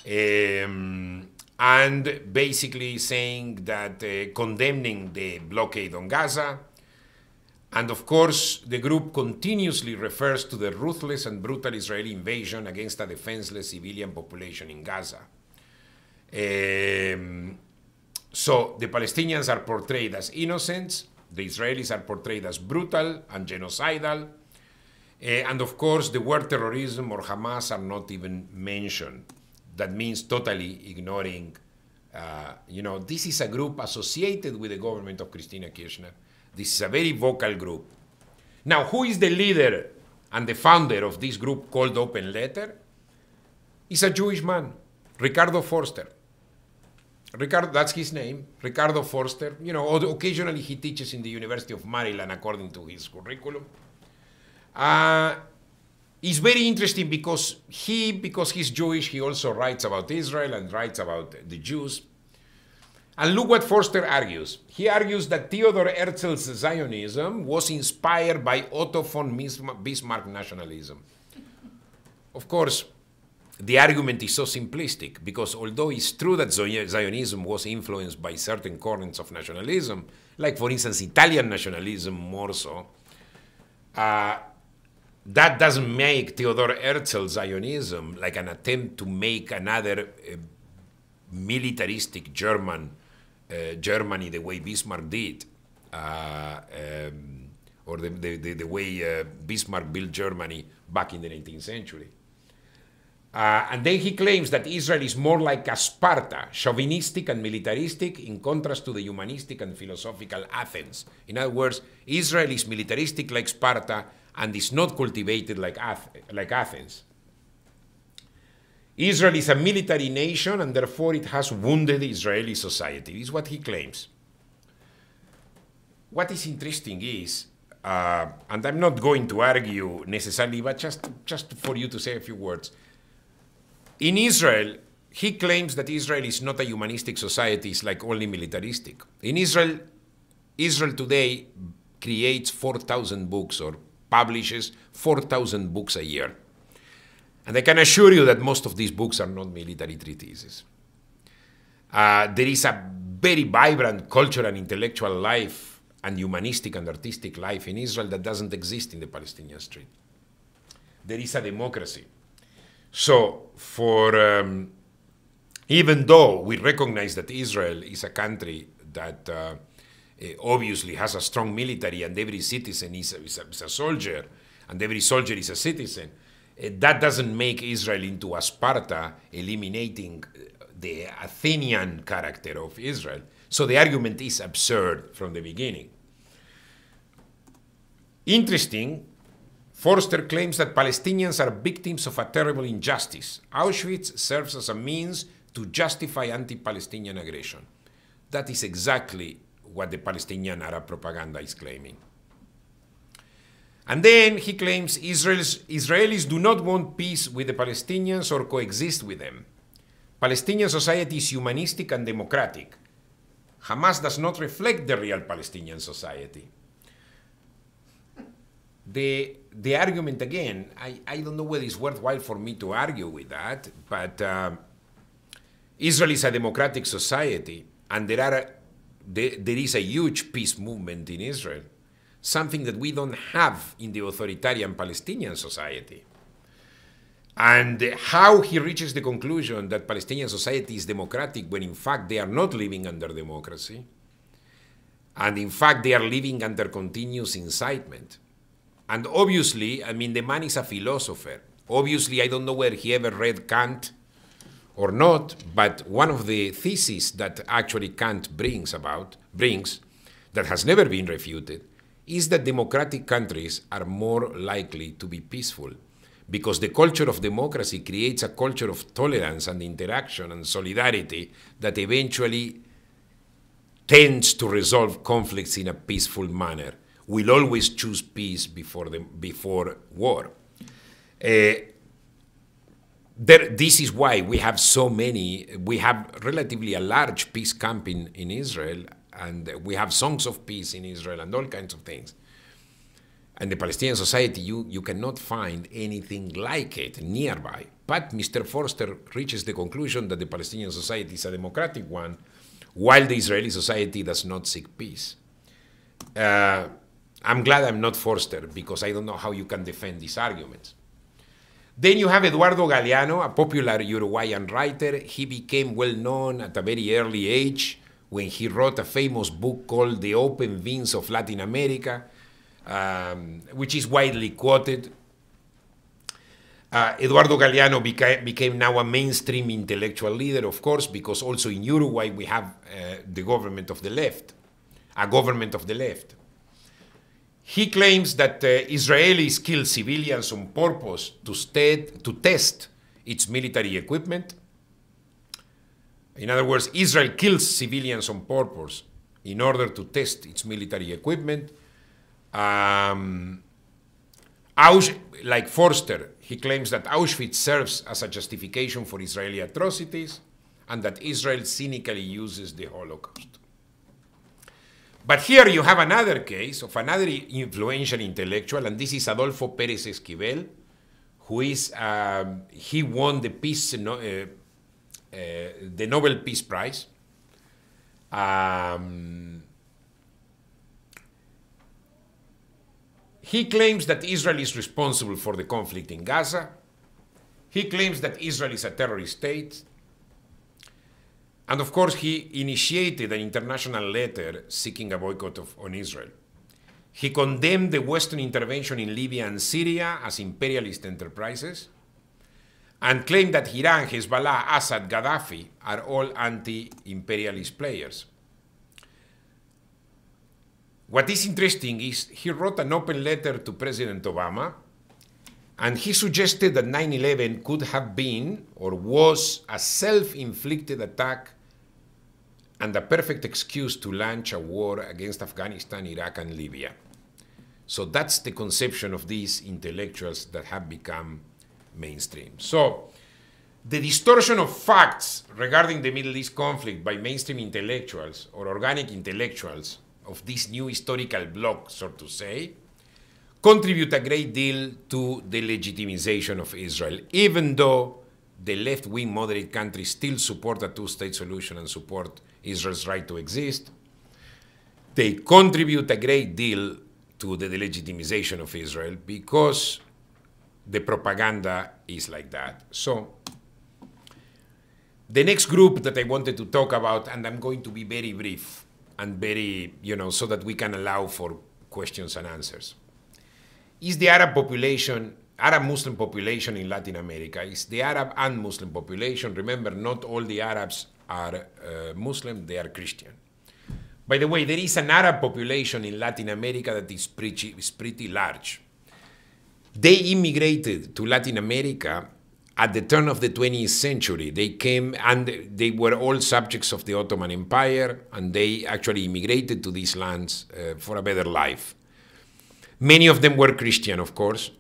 um, and basically saying that uh, condemning the blockade on Gaza, and of course, the group continuously refers to the ruthless and brutal Israeli invasion against a defenseless civilian population in Gaza. Um, so the Palestinians are portrayed as innocents, the Israelis are portrayed as brutal and genocidal, uh, and of course, the word terrorism or Hamas are not even mentioned. That means totally ignoring, uh, you know, this is a group associated with the government of Christina Kirchner this is a very vocal group. Now, who is the leader and the founder of this group called Open Letter? Is a Jewish man, Ricardo Forster. Ricardo, that's his name, Ricardo Forster. You know, occasionally he teaches in the University of Maryland according to his curriculum. Uh, it's very interesting because he, because he's Jewish, he also writes about Israel and writes about the Jews. And look what Forster argues. He argues that Theodor Herzl's Zionism was inspired by Otto von Bismarck nationalism. Of course, the argument is so simplistic because although it's true that Zionism was influenced by certain currents of nationalism, like for instance Italian nationalism more so, uh, that doesn't make Theodor Herzl's Zionism like an attempt to make another uh, militaristic German Eh, Germany the way Bismarck did, uh, um, or the, the, the way uh, Bismarck built Germany back in the 19th century. Uh, and then he claims that Israel is more like a Sparta, chauvinistic and militaristic, in contrast to the humanistic and philosophical Athens. In other words, Israel is militaristic like Sparta and is not cultivated like, Ath like Athens. Israel is a military nation and therefore it has wounded Israeli society, is what he claims. What is interesting is, uh, and I'm not going to argue necessarily, but just, just for you to say a few words. In Israel, he claims that Israel is not a humanistic society, it's like only militaristic. In Israel, Israel today creates 4,000 books or publishes 4,000 books a year. And I can assure you that most of these books are not military treatises. Uh, there is a very vibrant cultural and intellectual life and humanistic and artistic life in Israel that doesn't exist in the Palestinian street. There is a democracy. So, for um, even though we recognize that Israel is a country that uh, eh, obviously has a strong military and every citizen is a, is, a, is a soldier and every soldier is a citizen, Eh, that doesn't make Israel into a Sparta, eliminating eh, the Athenian character of Israel. So the argument is absurd from the beginning. Interesting, Forster claims that Palestinians are victims of a terrible injustice. Auschwitz serves as a means to justify anti Palestinian aggression. That is exactly what the Palestinian Arab propaganda is claiming. And then he claims Israel's, Israelis do not want peace with the Palestinians or coexist with them. Palestinian society is humanistic and democratic. Hamas does not reflect the real Palestinian society. The, the argument, again, I, I don't know whether it's worthwhile for me to argue with that, but um, Israel is a democratic society, and there, are a, there, there is a huge peace movement in Israel something that we don't have in the authoritarian Palestinian society. And how he reaches the conclusion that Palestinian society is democratic when in fact they are not living under democracy, and in fact they are living under continuous incitement. And obviously, I mean, the man is a philosopher. Obviously, I don't know whether he ever read Kant or not, but one of the theses that actually Kant brings about, brings, that has never been refuted, is that democratic countries are more likely to be peaceful because the culture of democracy creates a culture of tolerance and interaction and solidarity that eventually tends to resolve conflicts in a peaceful manner. We'll always choose peace before, the, before war. Uh, there, this is why we have so many, we have relatively a large peace camp in, in Israel and we have songs of peace in Israel and all kinds of things. And the Palestinian Society, you, you cannot find anything like it nearby. But Mr. Forster reaches the conclusion that the Palestinian Society is a democratic one, while the Israeli society does not seek peace. Uh, I'm glad I'm not Forster because I don't know how you can defend these arguments. Then you have Eduardo Galeano, a popular Uruguayan writer. He became well known at a very early age when he wrote a famous book called The Open Veins of Latin America, um, which is widely quoted. Uh, Eduardo Galeano beca became now a mainstream intellectual leader, of course, because also in Uruguay we have uh, the government of the left, a government of the left. He claims that uh, Israelis kill civilians on purpose to, to test its military equipment in other words, Israel kills civilians on purpose in order to test its military equipment. Um, like Forster, he claims that Auschwitz serves as a justification for Israeli atrocities and that Israel cynically uses the Holocaust. But here you have another case of another influential intellectual, and this is Adolfo Pérez Esquivel, who is, um, he won the Peace, uh, Eh, the Nobel Peace Prize. Um, he claims that Israel is responsible for the conflict in Gaza. He claims that Israel is a terrorist state. And of course, he initiated an international letter seeking a boycott of, on Israel. He condemned the Western intervention in Libya and Syria as imperialist enterprises and claim that Iran, Hezbollah, Assad, Gaddafi are all anti-imperialist players. What is interesting is he wrote an open letter to President Obama, and he suggested that 9-11 could have been or was a self-inflicted attack and a perfect excuse to launch a war against Afghanistan, Iraq, and Libya. So that's the conception of these intellectuals that have become mainstream. So, the distortion of facts regarding the Middle East conflict by mainstream intellectuals or organic intellectuals of this new historical bloc, so to say, contribute a great deal to the legitimization of Israel, even though the left wing moderate countries still support a two state solution and support Israel's right to exist. They contribute a great deal to the legitimization of Israel because the propaganda is like that. So the next group that I wanted to talk about, and I'm going to be very brief and very, you know, so that we can allow for questions and answers, is the Arab population, Arab Muslim population in Latin America. Is the Arab and Muslim population. Remember, not all the Arabs are uh, Muslim, they are Christian. By the way, there is an Arab population in Latin America that is pretty, is pretty large. They immigrated to Latin America at the turn of the 20th century. They came and they were all subjects of the Ottoman Empire, and they actually immigrated to these lands uh, for a better life. Many of them were Christian, of course,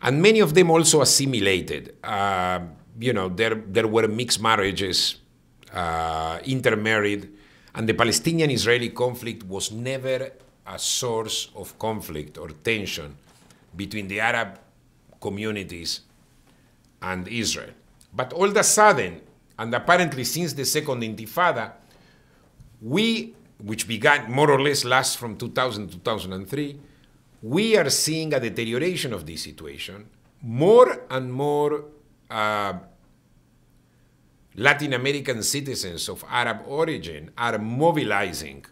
and many of them also assimilated. Uh, you know, there, there were mixed marriages, uh, intermarried, and the Palestinian Israeli conflict was never a source of conflict or tension between the Arab communities and Israel. But all of a sudden, and apparently since the Second Intifada, we, which began more or less last from 2000 2003, we are seeing a deterioration of this situation. More and more uh, Latin American citizens of Arab origin are mobilizing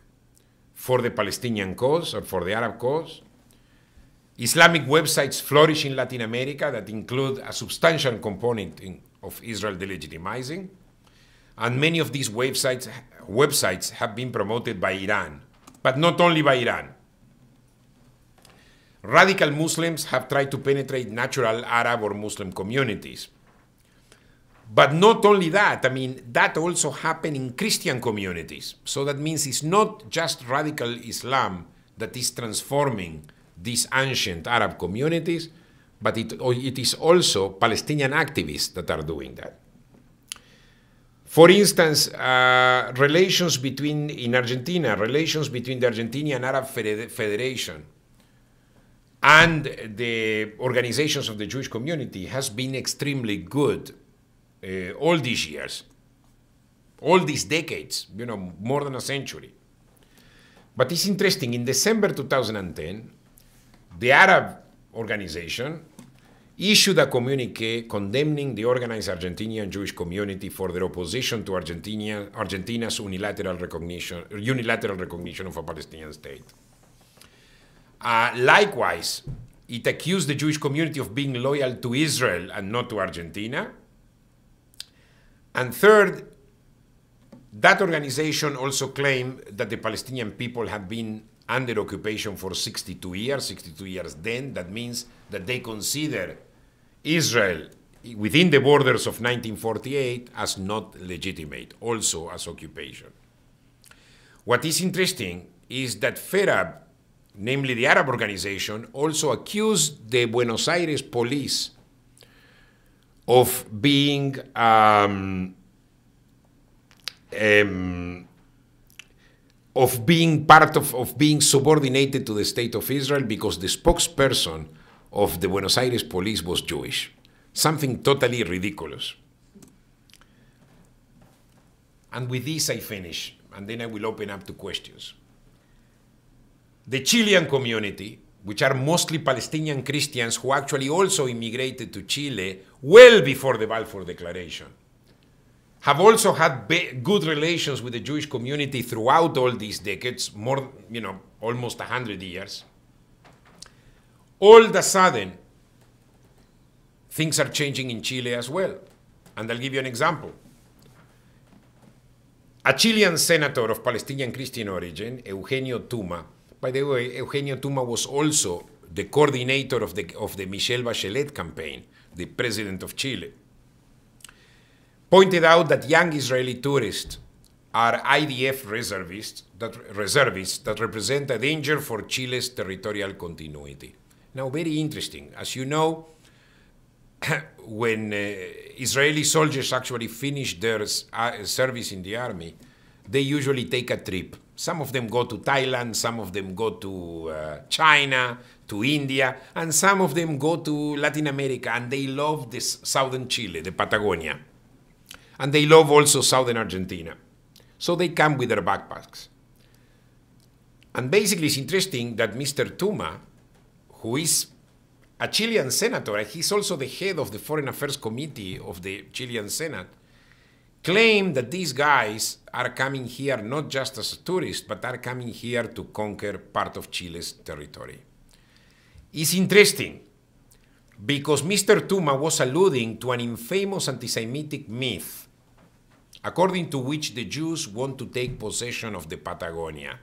for the Palestinian cause or for the Arab cause. Islamic websites flourish in Latin America that include a substantial component in, of Israel delegitimizing. And many of these websites, websites have been promoted by Iran, but not only by Iran. Radical Muslims have tried to penetrate natural Arab or Muslim communities. But not only that, I mean, that also happened in Christian communities. So that means it's not just radical Islam that is transforming these ancient Arab communities, but it, it is also Palestinian activists that are doing that. For instance, uh, relations between, in Argentina, relations between the Argentinian Arab Federation and the organizations of the Jewish community has been extremely good uh, all these years, all these decades, you know, more than a century. But it's interesting, in December 2010, the Arab organization issued a communique condemning the organized Argentinian Jewish community for their opposition to Argentina, Argentina's unilateral recognition, unilateral recognition of a Palestinian state. Uh, likewise, it accused the Jewish community of being loyal to Israel and not to Argentina. And third, that organization also claimed that the Palestinian people had been under occupation for 62 years, 62 years then. That means that they consider Israel within the borders of 1948 as not legitimate, also as occupation. What is interesting is that FERAB, namely the Arab organization, also accused the Buenos Aires police of being um, um, of being part of, of being subordinated to the state of Israel because the spokesperson of the Buenos Aires police was Jewish. Something totally ridiculous. And with this, I finish, and then I will open up to questions. The Chilean community, which are mostly Palestinian Christians who actually also immigrated to Chile well before the Balfour Declaration, have also had good relations with the Jewish community throughout all these decades, more, you know, almost 100 years, all of a sudden, things are changing in Chile as well. And I'll give you an example. A Chilean senator of Palestinian Christian origin, Eugenio Tuma, by the way, Eugenio Tuma was also the coordinator of the, of the Michelle Bachelet campaign, the president of Chile pointed out that young Israeli tourists are IDF reservists that, reservists that represent a danger for Chile's territorial continuity. Now, very interesting. As you know, when uh, Israeli soldiers actually finish their uh, service in the army, they usually take a trip. Some of them go to Thailand, some of them go to uh, China, to India, and some of them go to Latin America, and they love this southern Chile, the Patagonia. And they love also southern Argentina. So they come with their backpacks. And basically, it's interesting that Mr. Tuma, who is a Chilean senator, and he's also the head of the Foreign Affairs Committee of the Chilean Senate, claimed that these guys are coming here not just as tourists, but are coming here to conquer part of Chile's territory. It's interesting because Mr. Tuma was alluding to an infamous anti Semitic myth according to which the Jews want to take possession of the Patagonia.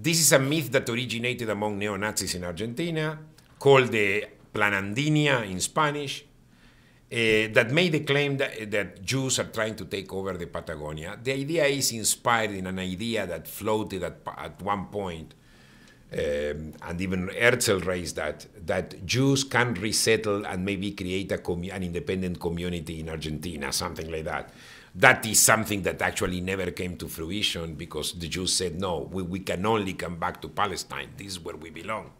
This is a myth that originated among neo Nazis in Argentina, called the Planandinia in Spanish, uh, that made the claim that, uh, that, Jews are trying to take over the Patagonia. The idea is inspired in an idea that floated at, at one point, um, and even Herzl raised that, that Jews can resettle and maybe create a an independent community in Argentina, something like that that is something that actually never came to fruition because the Jews said, no, we, we can only come back to Palestine. This is where we belong.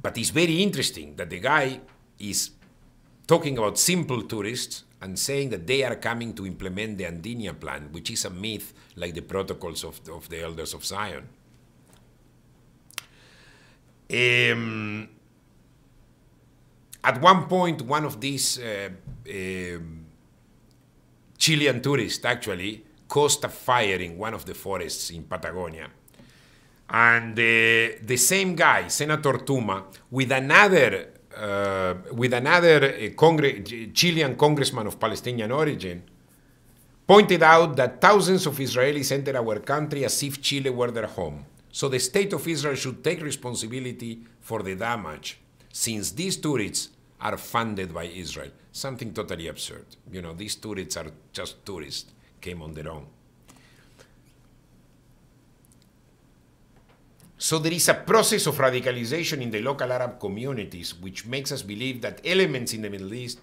But it's very interesting that the guy is talking about simple tourists and saying that they are coming to implement the Andinia plan, which is a myth like the protocols of, of the elders of Zion. Um, at one point, one of these uh, um, Chilean tourist actually caused a fire in one of the forests in Patagonia. And uh, the same guy, Senator Tuma, with another uh, with another uh, Congre Chilean congressman of Palestinian origin, pointed out that thousands of Israelis entered our country as if Chile were their home. So the state of Israel should take responsibility for the damage, since these tourists are funded by Israel something totally absurd. You know, these tourists are just tourists, came on their own. So there is a process of radicalization in the local Arab communities, which makes us believe that elements in the Middle East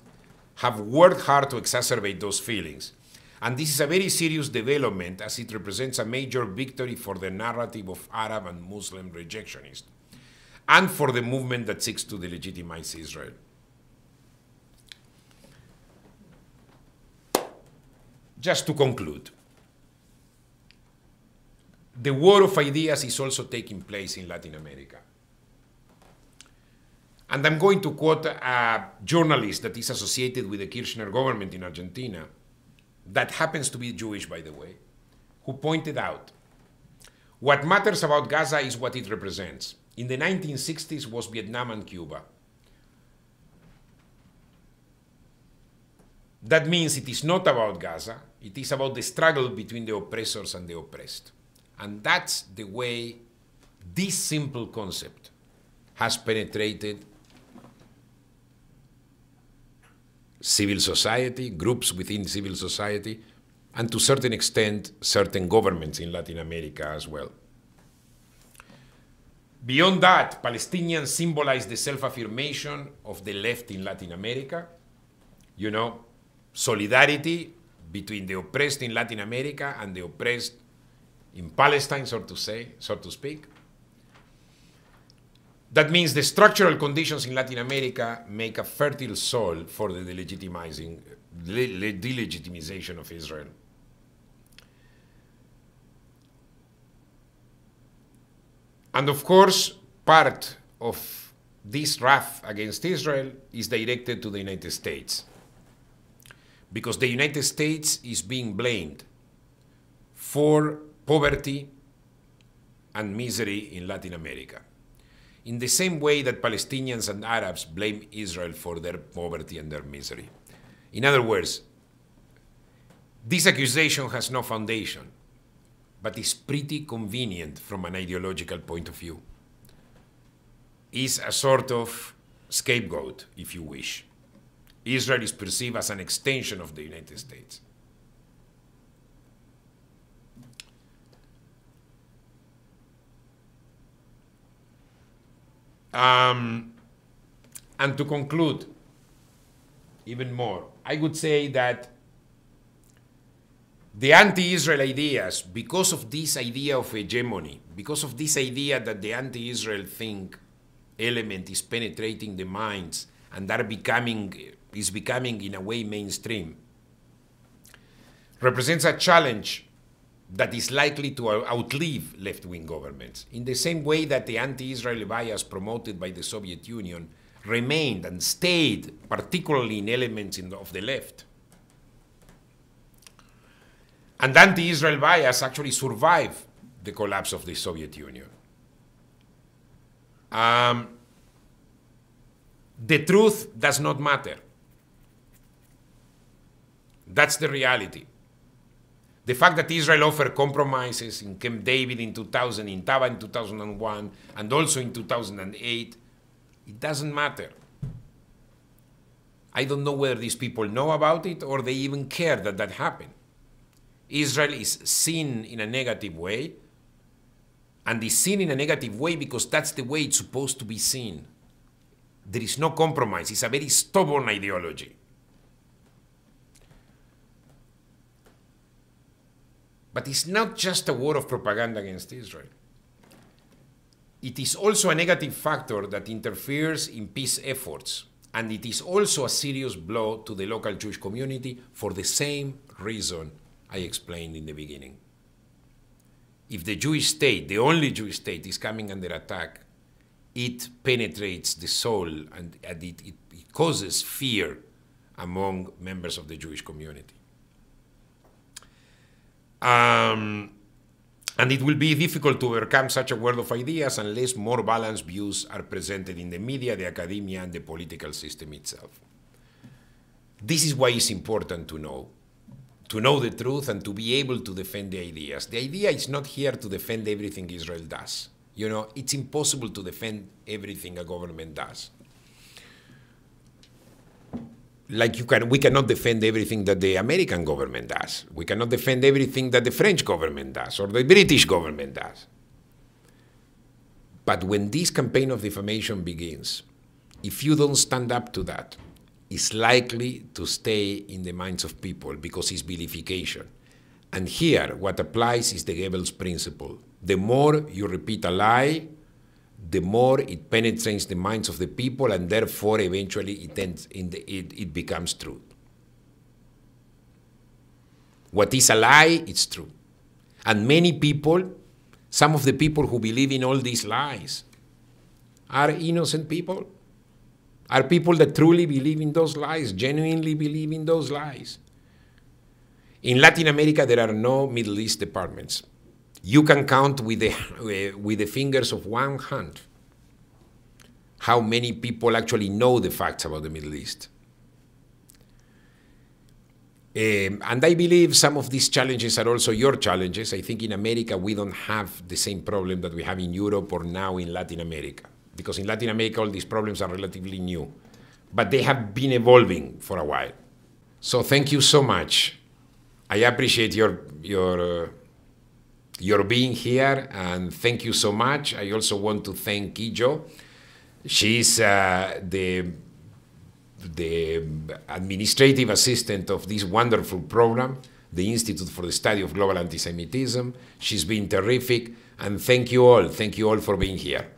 have worked hard to exacerbate those feelings. And this is a very serious development as it represents a major victory for the narrative of Arab and Muslim rejectionists and for the movement that seeks to delegitimize Israel. Just to conclude, the war of ideas is also taking place in Latin America. And I'm going to quote a journalist that is associated with the Kirchner government in Argentina, that happens to be Jewish, by the way, who pointed out what matters about Gaza is what it represents. In the 1960s was Vietnam and Cuba. That means it is not about Gaza, it is about the struggle between the oppressors and the oppressed. And that's the way this simple concept has penetrated civil society, groups within civil society, and to a certain extent, certain governments in Latin America as well. Beyond that, Palestinians symbolize the self affirmation of the left in Latin America. You know, solidarity between the oppressed in Latin America and the oppressed in Palestine, so to say, so to speak. That means the structural conditions in Latin America make a fertile soil for the delegitimizing, delegitimization of Israel. And of course, part of this wrath against Israel is directed to the United States because the United States is being blamed for poverty and misery in Latin America. In the same way that Palestinians and Arabs blame Israel for their poverty and their misery. In other words, this accusation has no foundation, but is pretty convenient from an ideological point of view. Is a sort of scapegoat, if you wish. Israel is perceived as an extension of the United States. Um, and to conclude, even more, I would say that the anti Israel ideas, because of this idea of hegemony, because of this idea that the anti Israel think element is penetrating the minds and are becoming is becoming, in a way, mainstream, represents a challenge that is likely to outlive left wing governments, in the same way that the anti Israeli bias promoted by the Soviet Union remained and stayed, particularly in elements in the, of the left. And anti Israel bias actually survived the collapse of the Soviet Union. Um, the truth does not matter. That's the reality. The fact that Israel offered compromises in Camp David in 2000, in Taba in 2001, and also in 2008, it doesn't matter. I don't know whether these people know about it or they even care that that happened. Israel is seen in a negative way, and is seen in a negative way because that's the way it's supposed to be seen. There is no compromise. It's a very stubborn ideology. But it's not just a war of propaganda against Israel. It is also a negative factor that interferes in peace efforts, and it is also a serious blow to the local Jewish community for the same reason I explained in the beginning. If the Jewish state, the only Jewish state, is coming under attack, it penetrates the soul and, and it, it, it causes fear among members of the Jewish community. Um, and it will be difficult to overcome such a world of ideas unless more balanced views are presented in the media, the academia, and the political system itself. This is why it's important to know, to know the truth and to be able to defend the ideas. The idea is not here to defend everything Israel does. You know, it's impossible to defend everything a government does like you can we cannot defend everything that the american government does we cannot defend everything that the french government does or the british government does but when this campaign of defamation begins if you don't stand up to that it's likely to stay in the minds of people because it's vilification and here what applies is the goebbels principle the more you repeat a lie the more it penetrates the minds of the people, and therefore eventually it ends the, it, it becomes true. What is a lie, it's true. And many people, some of the people who believe in all these lies, are innocent people, are people that truly believe in those lies, genuinely believe in those lies. In Latin America, there are no Middle East departments. You can count with the, uh, with the fingers of one hand how many people actually know the facts about the Middle East. Um, and I believe some of these challenges are also your challenges. I think in America we don't have the same problem that we have in Europe or now in Latin America, because in Latin America all these problems are relatively new, but they have been evolving for a while. So thank you so much. I appreciate your your. Uh, your being here and thank you so much. I also want to thank Kijo. She's uh, the the administrative assistant of this wonderful program, the Institute for the Study of Global Antisemitism. She's been terrific, and thank you all. Thank you all for being here.